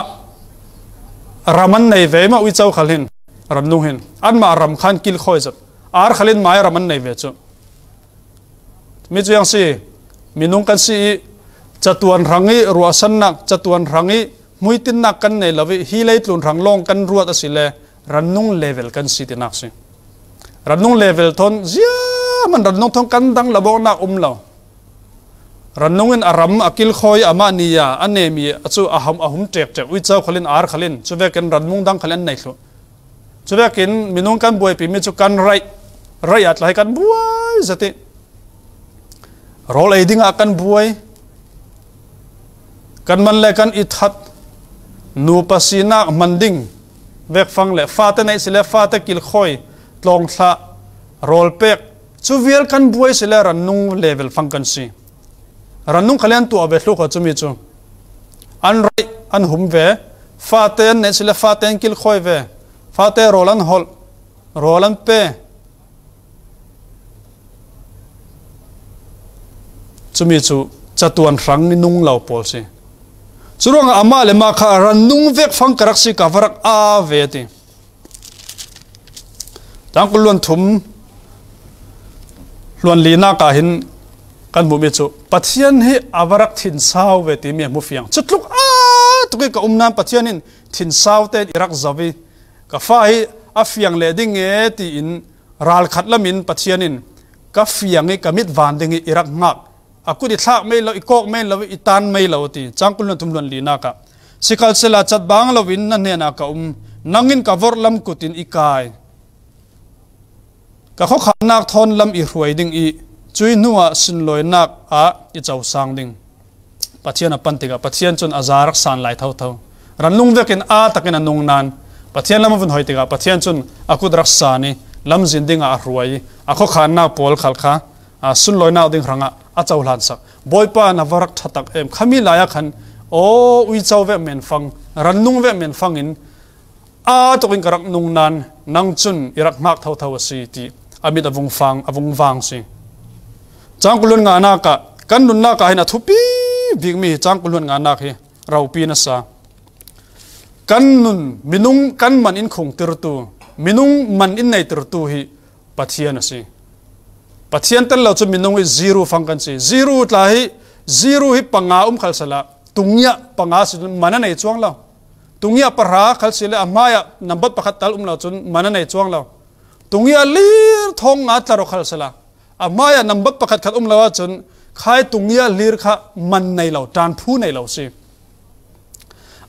raman nei veima ui chau khalin ram nu hin anma ram khan kil khoi zat ar khalin mai raman nei ve chu mi chu yang si minung kan si chatuan rangi ruasan nak chatuan rangi muitin nak kan nei lawi hi leitlun ranglong kan ruat asile รันนุ่งเลเวลกันสิตินักสิรันนุ่งเลเวลทอนเสียมันรันนุ่งทงกันดังระบบกนักอุ้มเรารันนุ่งอินอารมณ์อักิลคอยอามานียาอเนียมีอจูอาหมอาหุมเจ็บเจ็บอุจจาขลินอาร์ขลินชุเวกันรันนุ่งดังขลินไหนสุชุเวกินมินุ่งกันบวยปีมิจุกันไรไรอัดไรกันบวยสติรอลยดิ้งอักันบวยกันมันเลกันอิทธัดนูปัสีนามันดิ้งเวกฟังเละฟาเตในสิเลฟาเตกิลคอยตลองสะรอลเป็กชูเวลกันบวยสิเลรันนุงเลเวลฟังกันสิรันนุงขลันตัวเวลูกจุมิจูอันไรอันหุมเวฟาเตนในสิเลฟาเตนกิลคอยเวฟาเตรอลันฮอลรอลันเปจุมิจูจะตวนรังนิ่นุงเหล่าปอลสิสุรวงอามาเลมาคารันนุ่งเวกฟังกระกสิกาฟรักอาเวติจังกุลวนทุมลวนลีนากาหินกันบุมิจุปัจเจียนให้อวรักทินสาวเวติเมียมุฟียังจุดลุกอาตุกิกอุมนันปัจเจียนินทินสาวเตอิรักซาวีกาฟ้าให้อาฟียงเลดิงเอตีอินรัลขัดละมินปัจเจียนินกาฟียงให้กมิดวานดิงอิรักงักอากูดิทักไม่เลวอีกกไม่เลวอีตันไม่เลวทีจังคุณนั่นทุ่มลันลีนัากับสิ่งที่เราจัดบางเลวินนั่นเนี่ยนัากับอุ้มนั่งอินกับวอร์ลัมกุตินอีกายก็เขาขานนักทอนลัมอีรวยดิ่งอีจุยนัวสินลอยนักอ่าอีเจ้าสังดิ่งปัจเจียนอปันติกาปัจเจียนจนอาจารักสันไหลเท่าเท่ารันลุงเวกินอ่าตะกินอันนงนันปัจเจียนลำบุญหอยติกาปัจเจียนจนอากูดรักสานีลำจินดิ่งอ่ะรวยอ่ะเขาขานนักพอลขัลขา sun loi nau ding ranga a chau hlan sak boi pa na varak thatak em khami laya khan o ui chau ve men fang ran nung ve men fang in a tokin karak nung nan nang chun irak mak thau thau si ti amit avung fang avung wang si changkulun nga na ka kan nun na ka hina thupi big mi changkulun nga na khi rau pi na sa kan nun minung kan man in khung tirtu minung man in nei tirtu hi pathian si ปัจเจียนต้นเราจะมีน้องไว้ zero ฟังกันสิ zero ตายให้ zero ใปังอาอุ้มขัลสละตุงยาปังอาสุดมันนั่นไอ้่วงเราตุงยะปะราขัลสละอามายะนัมบัตประคัตัลอุ้มเราจนมันนั่นไอ้่วงเราตุงยะลีร์ทองอัตตาเราขัลสละอามายะนัมบัตประคัตขัดอุ้มเราจนขายตุงยะลีร์ข้ามันในเราจานผู้ในเราสิ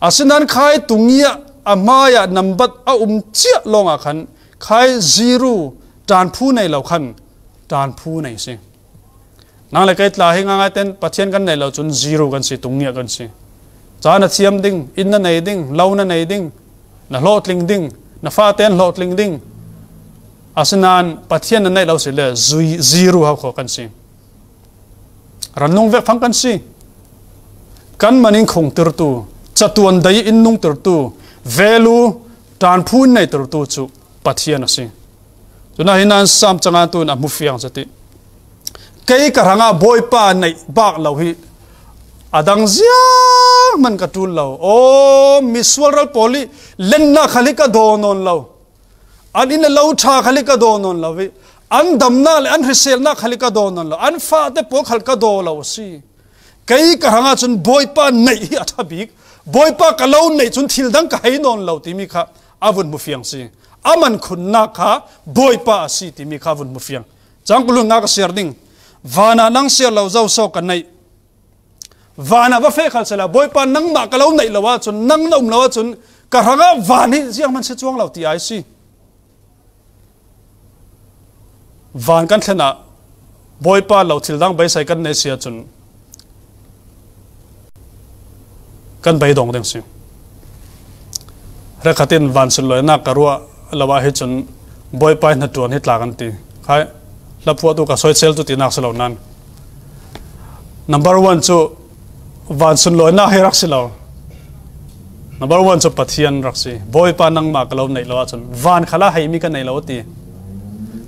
อาศัยนั้นขายตุงยาอามายะนัมบัตอุ้มเจียลงอาคันขาย zero จานผู้ในเราขัน tan phu này xí, nang le kait la ngang nga tên, phát hiện cái này lo chun zero kan si tungnya kan si cha na chiam ding in na à này ding lo na này ding na lotling ding na fa ten lotling ding asinan pathian na nei lo si le zui zero học học cái xí, ran nung ve phang kan si kan maning khong tur tu chất chatuan dai in nung tur tu value tan phu này tur tu chụp phát hiện cái xí tuna hinan sam changa tu na mufiang chati kei ka ranga boy pa nei bak lo hi adang zia man ka tul lo o miswal ral poli na khali ka do non lo an in lo tha khali ka do non lo vi an damna le an hrisel na khali ka do non lo an fa te po khal ka do lo si kei karanga ranga chun boy pa nei hi athabik boy pa ka lo nei chun thil dang ka hai non lo ti mi kha avun mufiang si aman khun na kha boy pa si ti mi kha vun mu fiang chang kulung nga ka share ding vana nang share lo zau so kan nei vana va fe khal sala boy pa nang ma ka lo nei lawa chun nang lom lawa chun ka ranga vani jiang man se chuang lo ti ai si van kan thena boy pa lo thil dang bai sai kan nei sia chun kan bai dong deng si ra khatin van sul lo karua lawa hi chun boy pai na tuan hi tlakan ti khai lapua tu ka soi sel tu ti nak selo nan number 1 chu van sun loi na hi rak selo number 1 chu pathian rak si boy pa nang ma kalo nei lawa chun van khala hai mi ka nei lawa ti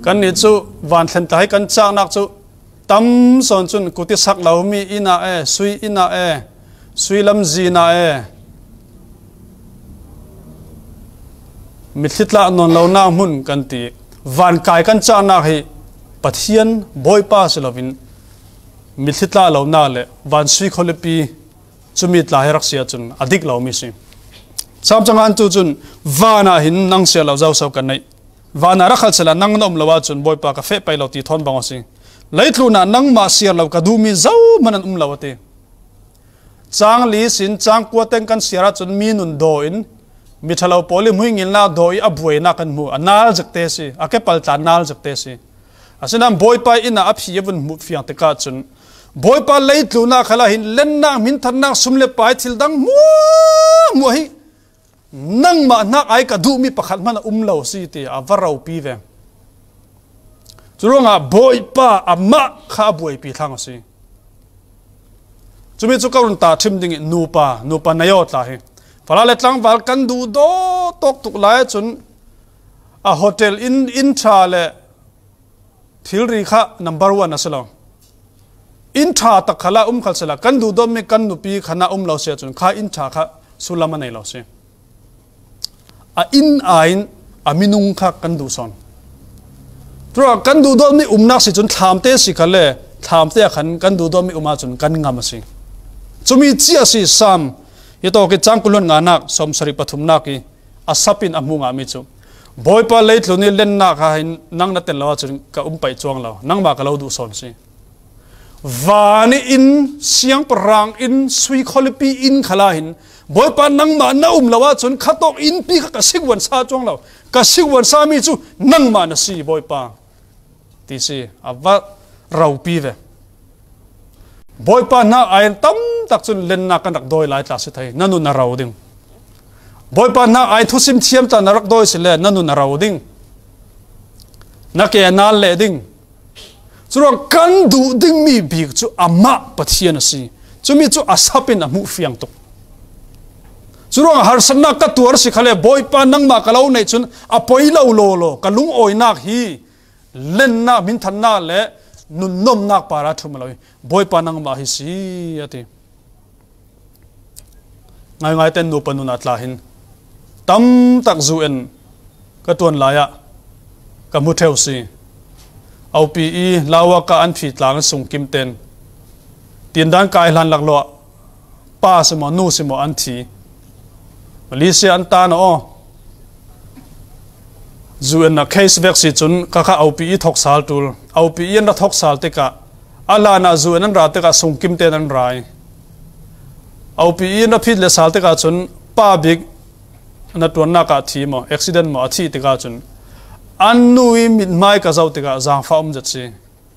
kan ni chu van thlen tai hai kan chak nak chu tam son chun kuti sak lo mi ina e sui ina e sui lam zi na e มิสิตละนนเลานามุนกันตีวันกายกันจานาให้ปัทเซียนบอยป้าสลวินมิสิตละเลานาเลวันสุยคนเลปีจุมิตลาให้รักเสียจนอดิกเลามิสิสามจังอันจูจนวานาหินนังเสียเลาเจ้าเสากันในวานารักขัดเสลนังนอมเลวจนบอยป้ากาเฟไปเลาตีทอนบางสิเลยทลูนานังมาเสียเลากระดูมีเจ้ามันอุ้มเลวเตจางลีสินจางกัวเต็งกันเสียรจนมีนุนโดอิน mi thalo poli mui ngil na doi a buai na kan mu anal jakte si a ke pal tan nal jakte si asinam boy pa ina aphi yevun mu fiang te ka chun boy pa lei tlu na khala hin len na min than na sumle pai thil dang mu mu hi nang ma na ai ka du mi pakhat man um lo si ti a varau pi ve churunga boy pa ama kha buai pi thang si chumi chu ka run ta thim ding nu pa nu pa na yo ta hi pala le trăng wal kan du do tok tuk lai chun a hotel in in tha le thil ri kha number 1 asalo in cha ta khala um khal sala kan du do me kan nu pi khana um lo se chun kha in tha kha sulama nei lo se a in ain a minung kha kan du son tro kan du do um umna si chun tham tế te si lệ tham tế te khan kan du do mi uma chun kan ngam si mình chi asi sam ยตัวกิจังกุลนงานักสมสริปฐุมนักีอาศัยปินอมุงอามิจูบอยปาเลยทุนีเล่นนักห้นั่งนัดเต็นลาวจุนกับอุ้มไปจวงเรานั่งมากเราดูสอนสิวานีอินเสียงปรางอินสวีคอลปีอินขลาหินบอยปานั่งมาหน้าอุ้มลาวจุนขัดตกอินปีกักสิกวันซาจวงเรากสิกวันซามิจูนั่งมาหน้าสีบอยปาทีสีอาวะดเราปีเวบอยปานาไอ้ตั้มตักจนเล่นนักันักโดยหลายตาสุดท้ายนั่นนู่นนาราวดิ่งบอยปานาไอ้ทุสิมเทียมตานรักโดยสิเลนั่นนู่นนาราวดิ่งนักเอานาเล่ดิ่งจู่ว่ากันดูดิ่งมีบีกจู่อามาปัทเชียนสิจู่มีจู่อาสาเป็นอามุฟยังตุกจู่ว่าหาสนักตัวรสิขลเลบอยปานังมาคาล่าวในจุนอภอยลาวโลโลกลุงโอยนักฮีเล่นนักมินทันนักเล่ nun nom nak para thum lo boy panang ma hi si ati ngai ngai ten nu panu na tla hin tam tak zu en ka tuan la ya ka mu theu si au pi i lawa ka an phi tlang sung kim ten tiền đang cài lan lạc lọ pa simo nu mo an thi Malaysia an ta nó dù na case việc gì chun ka kha opi thok sal tul opi na thok sal te ka ala na dù an ra te cả sung kim te nan rai opi na phit le sal te cả chun ba big na tuan na cả thi mo accident mà achi te cả chun an nuôi mit mai cả sau te cả zang pha um jat si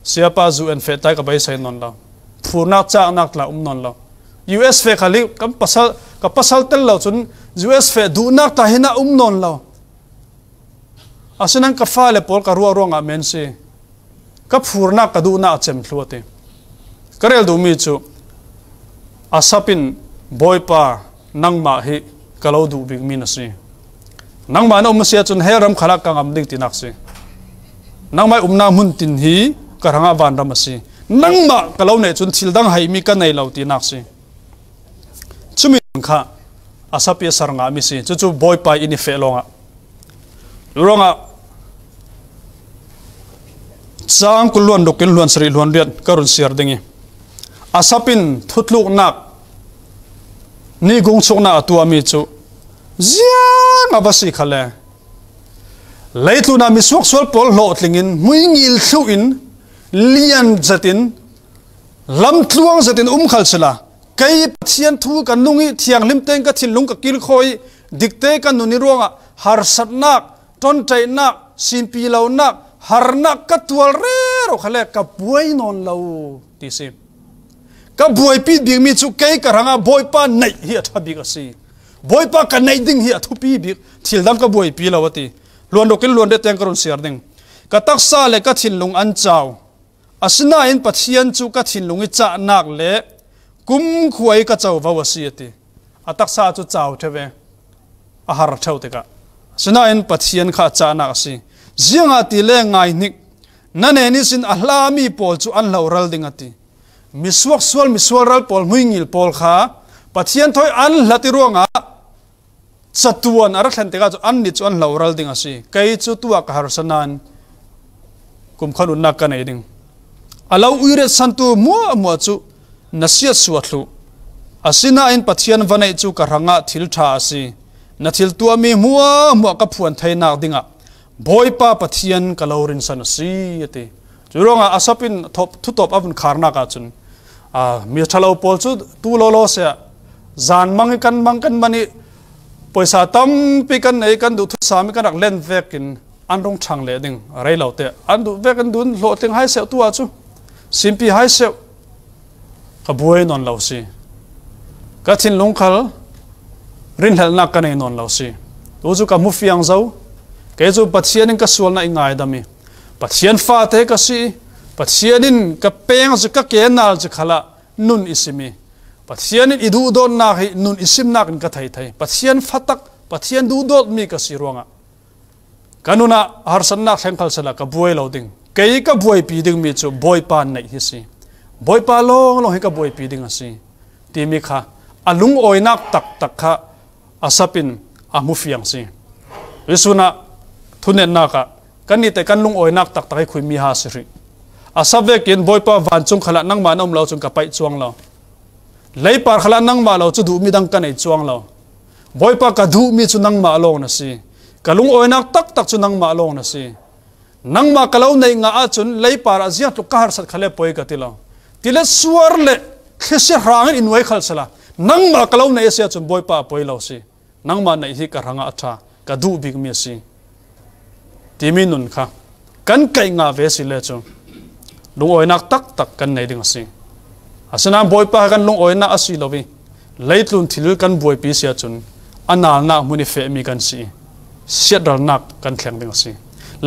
siapa pa zu an fe tai ka bai sai non la nát cha nát la um non la us fe khali kam pasal ka pasal tel lo chun us fe du nak ta hena um non la asenang ka fa le pol karua ruwa ruanga men si ka phurna ka du na achem thluate karel du mi chu asapin boy pa nang ma hi kalau du big min si nang ma no ma um sia chun heram khala ka ngam ding tinak si nang mai umna mun tin hi karanga van ram si nang ma kalau ne chun thil dang hai mi ka nei lo tinak si chumi kha asapia saranga mi si chu chu boy pa ini felonga luronga sang kulluan dokin luan sari luan riat karun siar dingi asapin thutluk nak ni gung chuk na atua mi chu ziang abasi khale leitu na mi suak sol pol lo tlingin mui ngil thuin lian zatin lam tluang zatin um khal sala kai thian thu kan nungi thiang lim teng ka thin lung ka kil khoi dikte kan nuni ronga har sat nak ton tai nak sin pi lau nak harna katwal re ro khale ka buai non lo ti se ka buai pi bi mi chu ke ka ranga boy pa nei hi a thabi ka si boy pa ka nei ding hi a thu pi bi thil dang ka buai pi lo ti luan dokin luan de teng karon siar ding ka tak sa le ka thin lung an chao asina in pathian chu ka thin lung i cha nak le kum khuai ka chau va wasi ti atak sa chu chau theve a har thau te ka asina in pathian kha cha nak si zianga ti le ngai nik na ne ni sin ahla mi pol chu an lo ral ding ati miswak swal miswal ral pol muingil pol kha pathian thoi an lati ruanga chatuan ar thlan tega chu an ni chu an lo ral ding asi kai chu tuwa ka har sanan kum khan un nak nei ding alo uire santu mo mo chu nasia suatlu asina in pathian vanai chu ka ranga thil tha asi na thil tua mi muwa mo ka phuan thaina dinga boipa pathian kalorin san si ate churonga asapin thop thu top avun kharna ka chun a mi thalo pol chu tu lo lo se zan mang kan mang kan mani poisa tam pi kan nei kan du thu sami kan rak len vekin an rong thang le ding rei lo te an du vekan dun lo teng hai se tu a chu simpi hai se ka buai non lo si ka thin long khal rin hal nak kan nei non lo si tu chu ka mu fiang zau ke chu pathian in ka sual na ingai dami pathian fa te ka si pathian in ka peng chu ka ke na chu khala nun isimi pathian in idu do na hi nun isim na kan ka thai phát pathian fatak pathian du do mi ka si ruanga kanuna harsan na thengkhal cái ka buai loading cái cái buai pi ding mi chu boy pan nai hi gì boy pa long long he ka pi ding asi ti mi kha alung oinak tak tak kha asapin amufiang si isuna ทุนเนนักะกันนี่แต่กันลุงโอยนักตักตักให้คุยมีฮาสิริอาศัวกินบ่อยป้าวันจงขลังนั่งมาน้องเราจงกับไปจวงเราเลยปาขลังนั่งมาเราจุดดูมีดังกันไอจวงเราบ่อยป้ากระดูมีจุนั่งมาลงนะสิกันลุงโอยนักตักตักจุนั่งมาลงนะสินั่งมากะเลาในงาจุนเลยปาอาเซียตุกหารสัตขลับป่วยกติเราติเลสวรเลคือเสียร่างอินไว้ขลัสละนั่งมากะเลาในเอเซียจุนบ่อยป้าป่วยเราสินั่งมาในที่กระหังอาชากระดูบิกมีสิตีมินุนค่ะกันไก่งาเวสิเลจงลุงอ้อยนักตักตักกันในดิ่งสิอาสนามบอยปากันลุงอ้อยนักอาศิลวิไล่ลุนทิลกันบอยปีเสียจนอันนั้นนักมุนิเฟมีกันสิเสียดรนักกันแข่งดิ่งสิ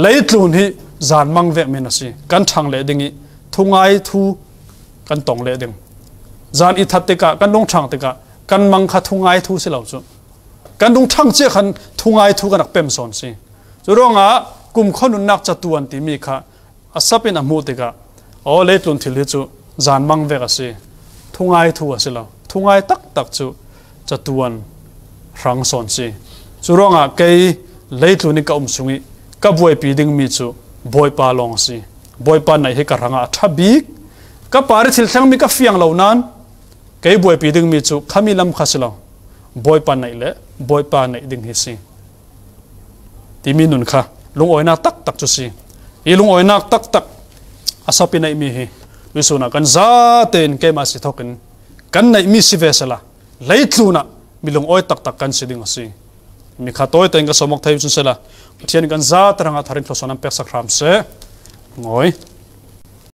ไล่ลุนที่จานมังเวมินสิกันทางเลดิ่งทุงไอทูกันตองเลดิ่งจานอิทัตติกะกันลุงทางติกะ กันมังคทุงไอทูสิเหล่าจุกันลุงทางเจ้ากันทุงไอทูกันนักเป็มสอนสิจุดรองอ่ะ kum khonun nak chatuan ti mi kha asapin amu te ka o le tlun thil hi chu zan mang ve ka si thungai thu asilo thungai tak tak chu chatuan rang son si churonga ke leitu ni ka umsungi ka buai pi ding mi chu boy pa long si boy pa nai he ka ranga tha bik ka par thil thang mi ka fiang lo nan ke buai pi ding mi chu khami lam khasilo boy pa nai le boy pa nai ding hi si ti mi nun kha lung oina tak tak chu si i lung oina tak tak asapi nei mi hi lu suna kan za ten ke ma si thokin kan nei mi si vesala lei tluna mi lung oi tak tak kan si ding si mi kha toy ten ka somok thai chun sela thian kan za taranga tharin thlosanam pek sakram se ngoi